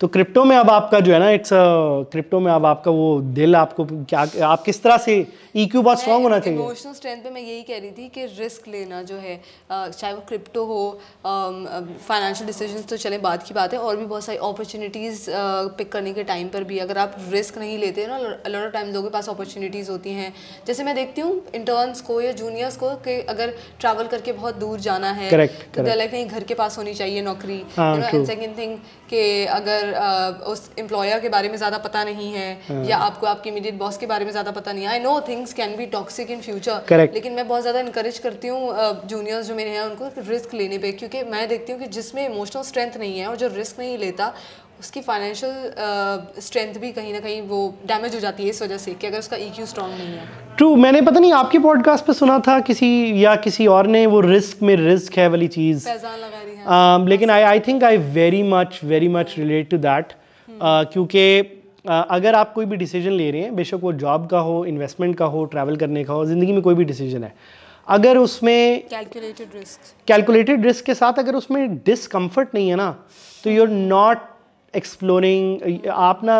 तो क्रिप्टो में अब आपका जो है ना इट्स uh, क्रिप्टो में अब आपका वो दिल आपको क्या आप किस तरह से ईक्यू e बहुत स्ट्रांग होना चाहिए इमोशनल स्ट्रेंथ पे मैं यही कह रही थी कि रिस्क लेना जो है uh, चाहे वो क्रिप्टो हो फाइनेंशियल um, डिसीजंस um, तो चले बाद की बात है और भी बहुत सारी अपॉर्चुनिटीज़ पिक uh, करने के टाइम पर भी अगर आप रिस्क नहीं लेते ना लॉट टाइम लोगों के पास अपॉर्चुनिटीज़ होती हैं जैसे मैं देखती हूँ इंटर्न को या जूनियर्स को कि अगर ट्रैवल करके बहुत दूर जाना है तो लाइक नहीं घर के पास होनी चाहिए नौकरी सेकेंड हाँ, थिंग अगर उस एम्प्लॉयर के बारे में ज़्यादा पता नहीं है हाँ। या आपको आपके इमीडिएट बॉस के बारे में ज़्यादा पता नहीं I know things can be toxic in future लेकिन मैं बहुत ज़्यादा इंकरेज करती हूँ जूनियर्स जो मेरे हैं उनको रिस्क लेने पर क्योंकि मैं देखती हूँ कि जिसमें इमोशनल स्ट्रेंथ नहीं है और जो रिस्क नहीं लेता उसकी फाइनेंशियल स्ट्रेंथ uh, भी कहीं ना कहीं वो डैमेज हो जाती है इस वजह से कि अगर उसका ईक्यू e स्ट्रांग नहीं है ट्रू मैंने पता नहीं आपके पॉडकास्ट पे सुना था किसी या किसी और ने वो रिस्क में रिस्क है वाली चीज़ um, लेकिन I I think I very much very much relate to that क्योंकि Uh, अगर आप कोई भी डिसीजन ले रहे हैं बेशक वो जॉब का हो इन्वेस्टमेंट का हो ट्रैवल करने का हो ज़िंदगी में कोई भी डिसीजन है अगर उसमें कैलकुलेटेड रिस्क कैलकुलेटेड रिस्क के साथ अगर उसमें डिसकम्फर्ट नहीं है ना तो यू आर नॉट एक्सप्लोरिंग आप ना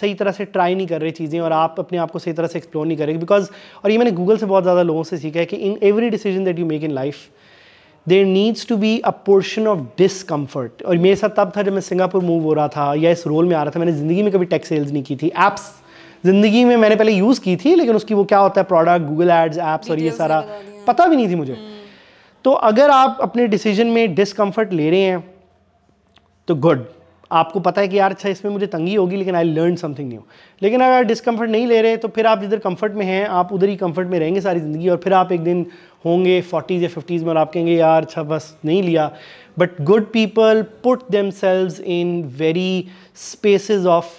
सही तरह से ट्राई नहीं कर रहे चीज़ें और आप अपने आप को सही तरह से एक्सप्लोर नहीं कर रहे बिकॉज और ये मैंने गूगल से बहुत ज़्यादा लोगों से सीखा है कि in every decision that you make in life there needs to be a portion of discomfort और मेरे साथ तब था जब मैं सिंगापुर मूव हो रहा था या इस रोल में आ रहा था मैंने ज़िंदगी में कभी टैक्स सेल्स नहीं की थी ऐप्स ज़िंदगी में मैंने पहले यूज़ की थी लेकिन उसकी वो क्या होता है प्रोडक्ट गूगल एड्स ऐप्स और ये सारा पता भी नहीं थी मुझे हम्म। तो अगर आप अपने डिसीजन में डिसकम्फर्ट ले रहे हैं तो गुड आपको पता है कि यार अच्छा इसमें मुझे तंगी होगी लेकिन आई लर्न समथिंग न्यू लेकिन अगर डिस्कम्फर्ट नहीं ले रहे तो फिर आप जिधर कंफर्ट में हैं आप उधर ही कंफर्ट में रहेंगे सारी ज़िंदगी और फिर आप एक दिन होंगे फोर्टीज़ या फिफ्टीज़ में और आप कहेंगे यार अच्छा बस नहीं लिया but good people put themselves in very spaces of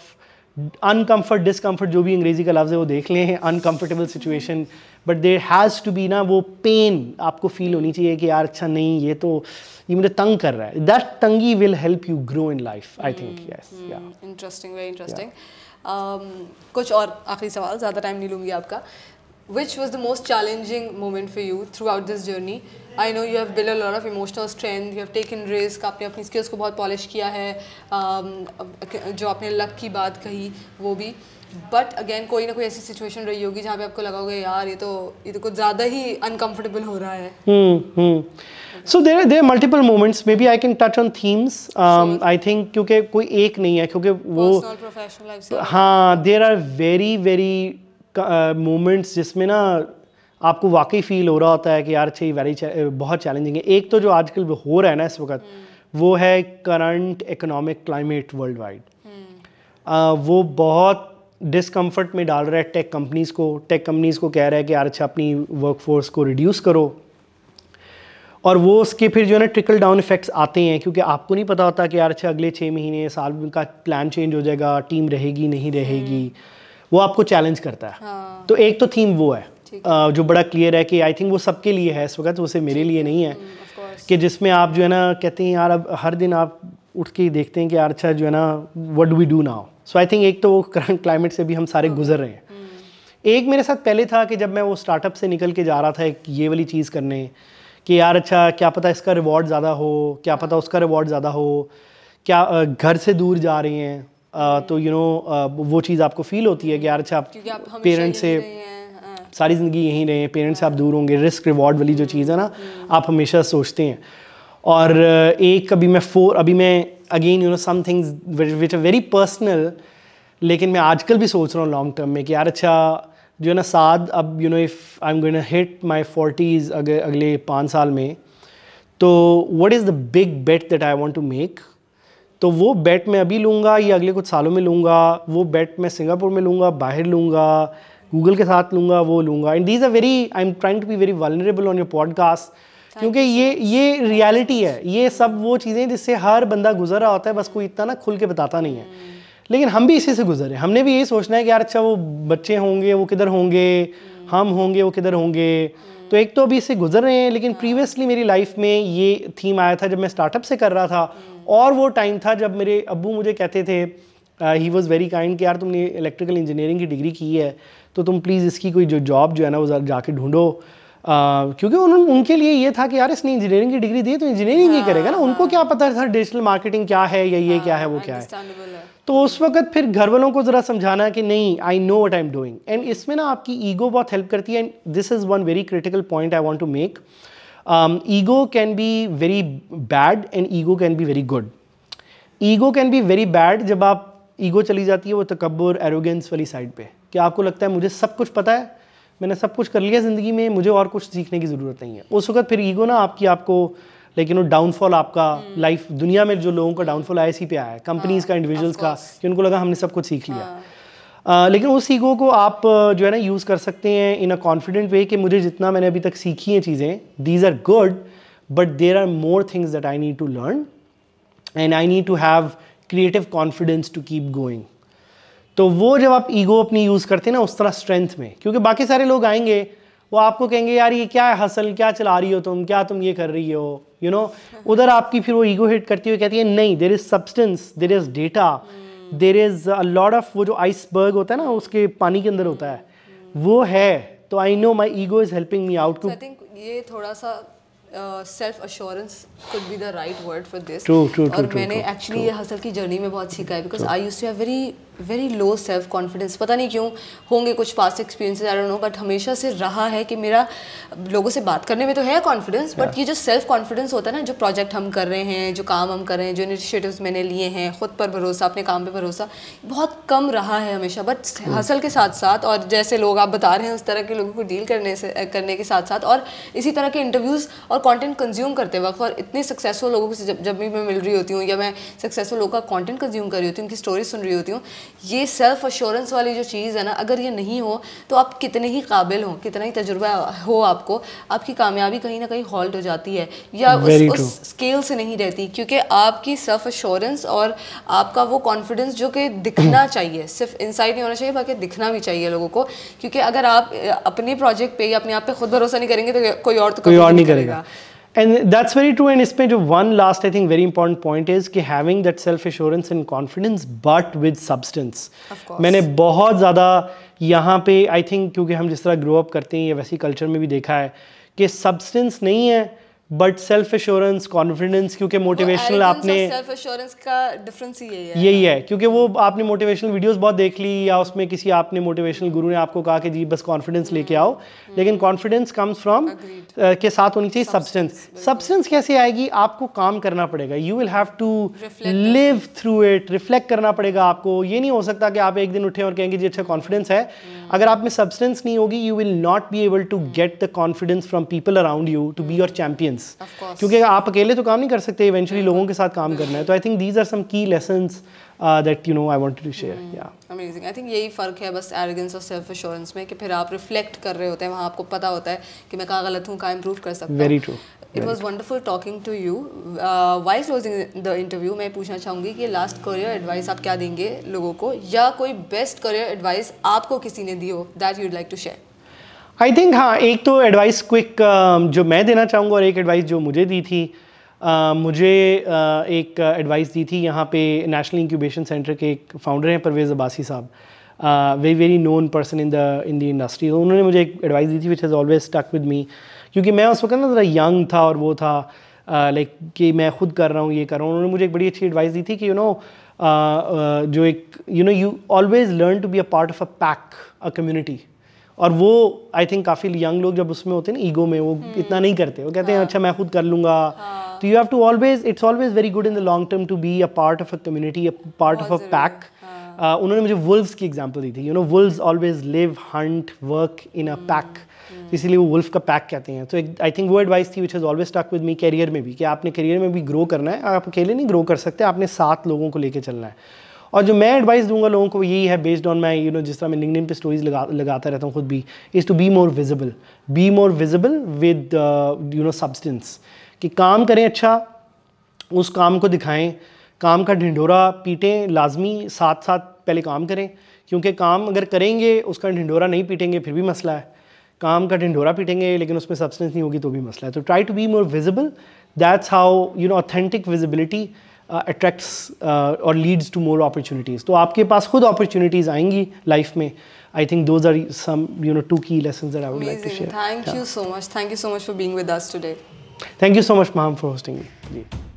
uncomfort discomfort जो भी अंग्रेज़ी का लफ्ज़ है वो देख लें uncomfortable situation but there has to be ना वो पेन आपको फील होनी चाहिए कि यार अच्छा नहीं ये तो ये मुझे तंग कर रहा है दैट तंगी will help you grow in life I think yes interesting very interesting कुछ और आखिरी सवाल ज़्यादा टाइम नहीं लूँगी आपका which was the most challenging moment for you throughout this journey I know you have build a lot of emotional strength you have taken risk आपने अपनी स्किल्स को बहुत पॉलिश किया है um, जो आपने लक की बात कही वो भी बट अगेन कोई ना कोई ऐसी सिचुएशन रही होगी जहाँ पे आपको लगा होगा यार ये तो ये तो कुछ ज़्यादा ही अनकम्फर्टेबल हो रहा है so there there multiple moments maybe I can touch on themes I think क्योंकि कोई एक नहीं है क्योंकि वो हाँ there are very very moments जिसमें ना आपको वाकई फील हो रहा होता है कि यार अच्छा ये वेरी बहुत चैलेंजिंग है एक तो जो आजकल हो रहा है ना इस वक्त हम्म। वो है current economic climate worldwide वो बहुत डिसकम्फर्ट में डाल रहा है टेक कंपनीज़ को टेक कंपनीज़ को कह रहा है कि यार अच्छा अपनी वर्कफोर्स को रिड्यूस करो और वो उसके फिर जो है ना ट्रिकल डाउन इफेक्ट्स आते हैं क्योंकि आपको नहीं पता होता कि यार अच्छा अगले छः महीने साल का प्लान चेंज हो जाएगा टीम रहेगी नहीं रहेगी hmm. वो आपको चैलेंज करता है हाँ। तो एक तो थीम वो है जो बड़ा क्लियर है कि आई थिंक वो सबके लिए है इस वक्त वो सिर्फ मेरे लिए नहीं है हम्म, कि जिसमें आप जो है ना कहते हैं यार अब हर दिन आप उठ के देखते हैं कि यार अच्छा जो है ना what do we do now so I think एक तो वो करंट क्लाइमेट से भी हम सारे हाँ। गुजर रहे हैं हम्म। एक मेरे साथ पहले था कि जब मैं वो स्टार्टअप से निकल के जा रहा था एक ये वाली चीज़ करने कि यार अच्छा क्या पता इसका रिवॉर्ड ज़्यादा हो क्या पता उसका रिवॉर्ड ज़्यादा हो क्या घर से दूर जा रही हैं तो यू नो वो चीज़ आपको फील होती है कि यार अच्छा आप, पेरेंट्स से हाँ। सारी ज़िंदगी यहीं रहे पेरेंट्स से आप दूर होंगे रिस्क रिवॉर्ड वाली जो चीज़ है ना हम्म। आप हमेशा सोचते हैं और एक अभी मैं फोर अभी मैं again you know some things which are very personal लेकिन मैं आजकल भी सोच रहा हूँ लॉन्ग टर्म में कि यार अच्छा जो है ना साद अब you know if I am going hit my forties अगले पाँच साल में तो what is the big bet that I want to make तो वो बेट मैं अभी लूँगा या अगले कुछ सालों में लूँगा वो बेट मैं सिंगापुर में लूँगा बाहर लूँगा गूगल के साथ लूँगा वो लूँगा and these are very I am trying to be very vulnerable on your podcast क्योंकि ये ये रियलिटी है ये सब वो चीज़ें जिससे हर बंदा गुजर रहा होता है बस कोई इतना ना खुल के बताता नहीं है hmm. लेकिन हम भी इसी से गुजरे हमने भी यही सोचना है कि यार अच्छा वो बच्चे होंगे वो किधर होंगे हम होंगे वो किधर होंगे hmm. तो एक तो अभी इससे गुजर रहे हैं लेकिन प्रीवियसली हाँ। मेरी लाइफ में ये थीम आया था जब मैं स्टार्टअप से कर रहा था हम्म। और वो टाइम था जब मेरे अबू मुझे कहते थे ही वॉज़ वेरी काइंड कि यार तुमने इलेक्ट्रिकल इंजीनियरिंग की डिग्री की है तो तुम प्लीज़ इसकी कोई जो जॉब जो है ना वो जाके ढूंढो क्योंकि उन, उनके लिए ये था कि यार इसने इंजीनियरिंग की डिग्री दी तो इंजीनियरिंग ही हाँ, करेगा ना उनको हाँ। क्या पता था डिजिटल मार्केटिंग क्या है या ये हाँ, क्या है वो क्या है तो उस वक्त फिर घर वालों को ज़रा समझाना कि नहीं I know what I am doing and इसमें ना आपकी ईगो बहुत हेल्प करती है and this is one very critical point I want to make ego can be very bad and ego can be very good ego can be very bad जब आप ईगो चली जाती है वो तकबर एरोगेंस वाली साइड पे कि आपको लगता है मुझे सब कुछ पता है मैंने सब कुछ कर लिया ज़िंदगी में मुझे और कुछ सीखने की ज़रूरत नहीं है उस वक्त फिर ईगो ना आपकी आपको लेकिन वो डाउनफॉल आपका लाइफ हम्म। दुनिया में जो लोगों का डाउनफॉल आया इसी पे आया है कंपनीज का इंडिविजुअल्स हाँ, का कि उनको लगा हमने सब कुछ सीख लिया आ, हाँ। लेकिन उस ईगो को आप जो है ना यूज़ कर सकते हैं इन अ कॉन्फिडेंट वे कि मुझे जितना मैंने अभी तक सीखी है चीज़ें these are good but there are more things that I need to learn and I need to have creative confidence to keep going तो वो जब आप ईगो अपनी यूज़ करते हैं ना उस तरह स्ट्रेंथ में क्योंकि बाकी सारे लोग आएंगे वो आपको कहेंगे यार ये क्या है हसल क्या चला रही हो तुम क्या तुम ये कर रही हो यू नो <laughs> उधर आपकी फिर वो ईगो हिट करती हुई कहती है नहीं there is substance there is data there is a lot of वो जो आइसबर्ग होता है ना उसके पानी के अंदर होता है hmm. वो है तो I know my ego is helping me out to think ये थोड़ा सा self assurance could be the right word for this और मैंने एक्चुअली ये हसल की जर्नी में बहुत सीखा है because I use to have very very low self confidence पता नहीं क्यों होंगे कुछ past experience I don't know but हमेशा से रहा है कि मेरा लोगों से बात करने में तो है कॉन्फिडेंस बट ये जो सेल्फ कॉन्फिडेंस होता है ना जो प्रोजेक्ट हम कर रहे हैं जो काम हम कर रहे हैं जो इनिशिएटिव्स मैंने लिए हैं खुद पर भरोसा अपने काम पर भरोसा बहुत कम रहा है हमेशा बट हसल hmm. के साथ साथ और जैसे लोग आप बता रहे हैं उस तरह के लोगों को डील करने से करने के साथ साथ और इसी तरह के इंटरव्यूज़ और कॉन्टेंट कंज्यूम करते वक्त और इतने सक्सेसफुल लोगों से जब जब भी मैं मिल रही होती हूँ या मैं सक्सेसफुल लोगों का कॉन्टेंट कंज्यूम कर रही होती हूँ उनकी स्टोरी सुन रही होती हूँ ये सेल्फ अश्योरेंस वाली जो चीज़ है ना अगर ये नहीं हो तो आप कितने ही काबिल हों कितना ही तजुर्बा हो आपको आपकी कामयाबी कहीं ना कहीं हॉल्ट हो जाती है या Very उस, उस स्केल से नहीं रहती क्योंकि आपकी सेल्फ अश्योरेंस और आपका वो कॉन्फिडेंस जो कि दिखना <clears throat> चाहिए सिर्फ इंसाइट नहीं होना चाहिए बाकी दिखना भी चाहिए लोगों को क्योंकि अगर आप अपने प्रोजेक्ट पर या अपने आप पर खुद भरोसा नहीं करेंगे तो कोई और तो कोई और नहीं करेगा and that's very true and इसमें जो one last I think very important point is कि having that self assurance and confidence but with substance मैंने बहुत ज़्यादा यहाँ पे आई थिंक क्योंकि हम जिस तरह ग्रो अप करते हैं या वैसी कल्चर में भी देखा है कि सब्सटेंस नहीं है बट सेल्फ एश्योरेंस कॉन्फिडेंस क्योंकि मोटिवेशनल आपने सेल्फ एश्योरेंस का डिफरेंस ही यही है यही है क्योंकि वो आपने मोटिवेशनल वीडियोस बहुत देख ली या उसमें किसी आपने मोटिवेशनल गुरु ने आपको कहा कि जी बस कॉन्फिडेंस लेके हम्म, आओ हम्म। लेकिन कॉन्फिडेंस कम्स फ्रॉम के साथ होनी चाहिए सब्सटेंस सब्सटेंस कैसे आएगी आपको काम करना पड़ेगा you will have to live through it reflect करना पड़ेगा आपको ये नहीं हो सकता कि आप एक दिन उठे और कहेंगे जी अच्छा कॉन्फिडेंस है हम्म। अगर आप में सब्सटेंस नहीं होगी you will not be able to get the confidence from people around you to be your champions teams क्योंकि आप अकेले तो काम नहीं कर सकते इवेंचुअली लोगों के साथ काम करना है तो I think these are some key lessons that you know I wanted to share या अमेजिंग आई थिंक यही फ़र्क है बस एरोगेंस और सेल्फ एश्योरेंस में कि फिर आप रिफ्लेक्ट कर रहे होते हैं वहाँ आपको पता होता है कि मैं कहाँ गलत हूँ कहाँ इम्प्रूव कर सकता very true it was wonderful talking to you while closing the interview मैं पूछना चाहूँगी कि लास्ट करियर एडवाइस आप क्या देंगे लोगों को या कोई बेस्ट करियर एडवाइस आपको किसी ने दी हो that you'd like to share I think हाँ एक तो एडवाइस क्विक um, जो मैं देना चाहूँगा और एक एडवाइस जो मुझे दी थी um, मुझे uh, एक एडवाइस दी थी यहाँ पे नेशनल इंक्यूबेशन सेंटर के एक फाउंडर हैं परवेज़ अब्बासी साहब very very known person in the in the industry उन्होंने मुझे एक एडवाइस दी थी which has always stuck with me क्योंकि मैं उस वक्त ना ज़रा यंग था और वो था लाइक uh, कि मैं खुद कर रहा हूँ ये कर रहा हूँ उन्होंने मुझे एक बड़ी अच्छी एडवाइस दी थी कि you you know know, uh, जो एक you know you always learn to be a part of a pack a community और वो आई थिंक काफ़ी यंग लोग जब उसमें होते हैं ना ईगो में वो hmm. इतना नहीं करते वो कहते हैं अच्छा मैं खुद कर लूँगा हाँ। तो you have to always it's always very good in the long term to be a part of a community a part of a pack उन्होंने मुझे वुल्फ्स की एग्जांपल दी थी you know wolves always live hunt work in a pack इसीलिए वो वुल्फ का पैक कहते हैं तो आई थिंक वो एडवाइस थी which has always stuck with me career में भी कि आपने करियर में भी ग्रो करना है आप अकेले नहीं ग्रो कर सकते आपने सात लोगों को लेकर चलना है और जो मैं एडवाइस दूंगा लोगों को यही है based on my you know जिस तरह मैं लिंगडिन पे स्टोरीज लगा लगाता रहता हूँ खुद भी is to be more visible be more visible with you know substance कि काम करें अच्छा उस काम को दिखाएं काम का ढिंढोरा पीटें लाजमी साथ साथ पहले काम करें क्योंकि काम अगर करेंगे उसका ढिंढोरा नहीं पीटेंगे फिर भी मसला है काम का ढिंढोरा पीटेंगे लेकिन उसमें सब्सटेंस नहीं होगी तो भी मसला है तो try to be more visible that's how you know authentic visibility attracts और लीड्स टू मोर अपॉर्चुनिटीज़ तो आपके पास खुद अपॉर्चुनिटीज़ आएंगी लाइफ में I think those are some you know two key lessons that I would Amazing. like to share. Thank yeah. you so much. Thank you so much for being with us today. Thank you so much, Maham, for hosting me. Yeah.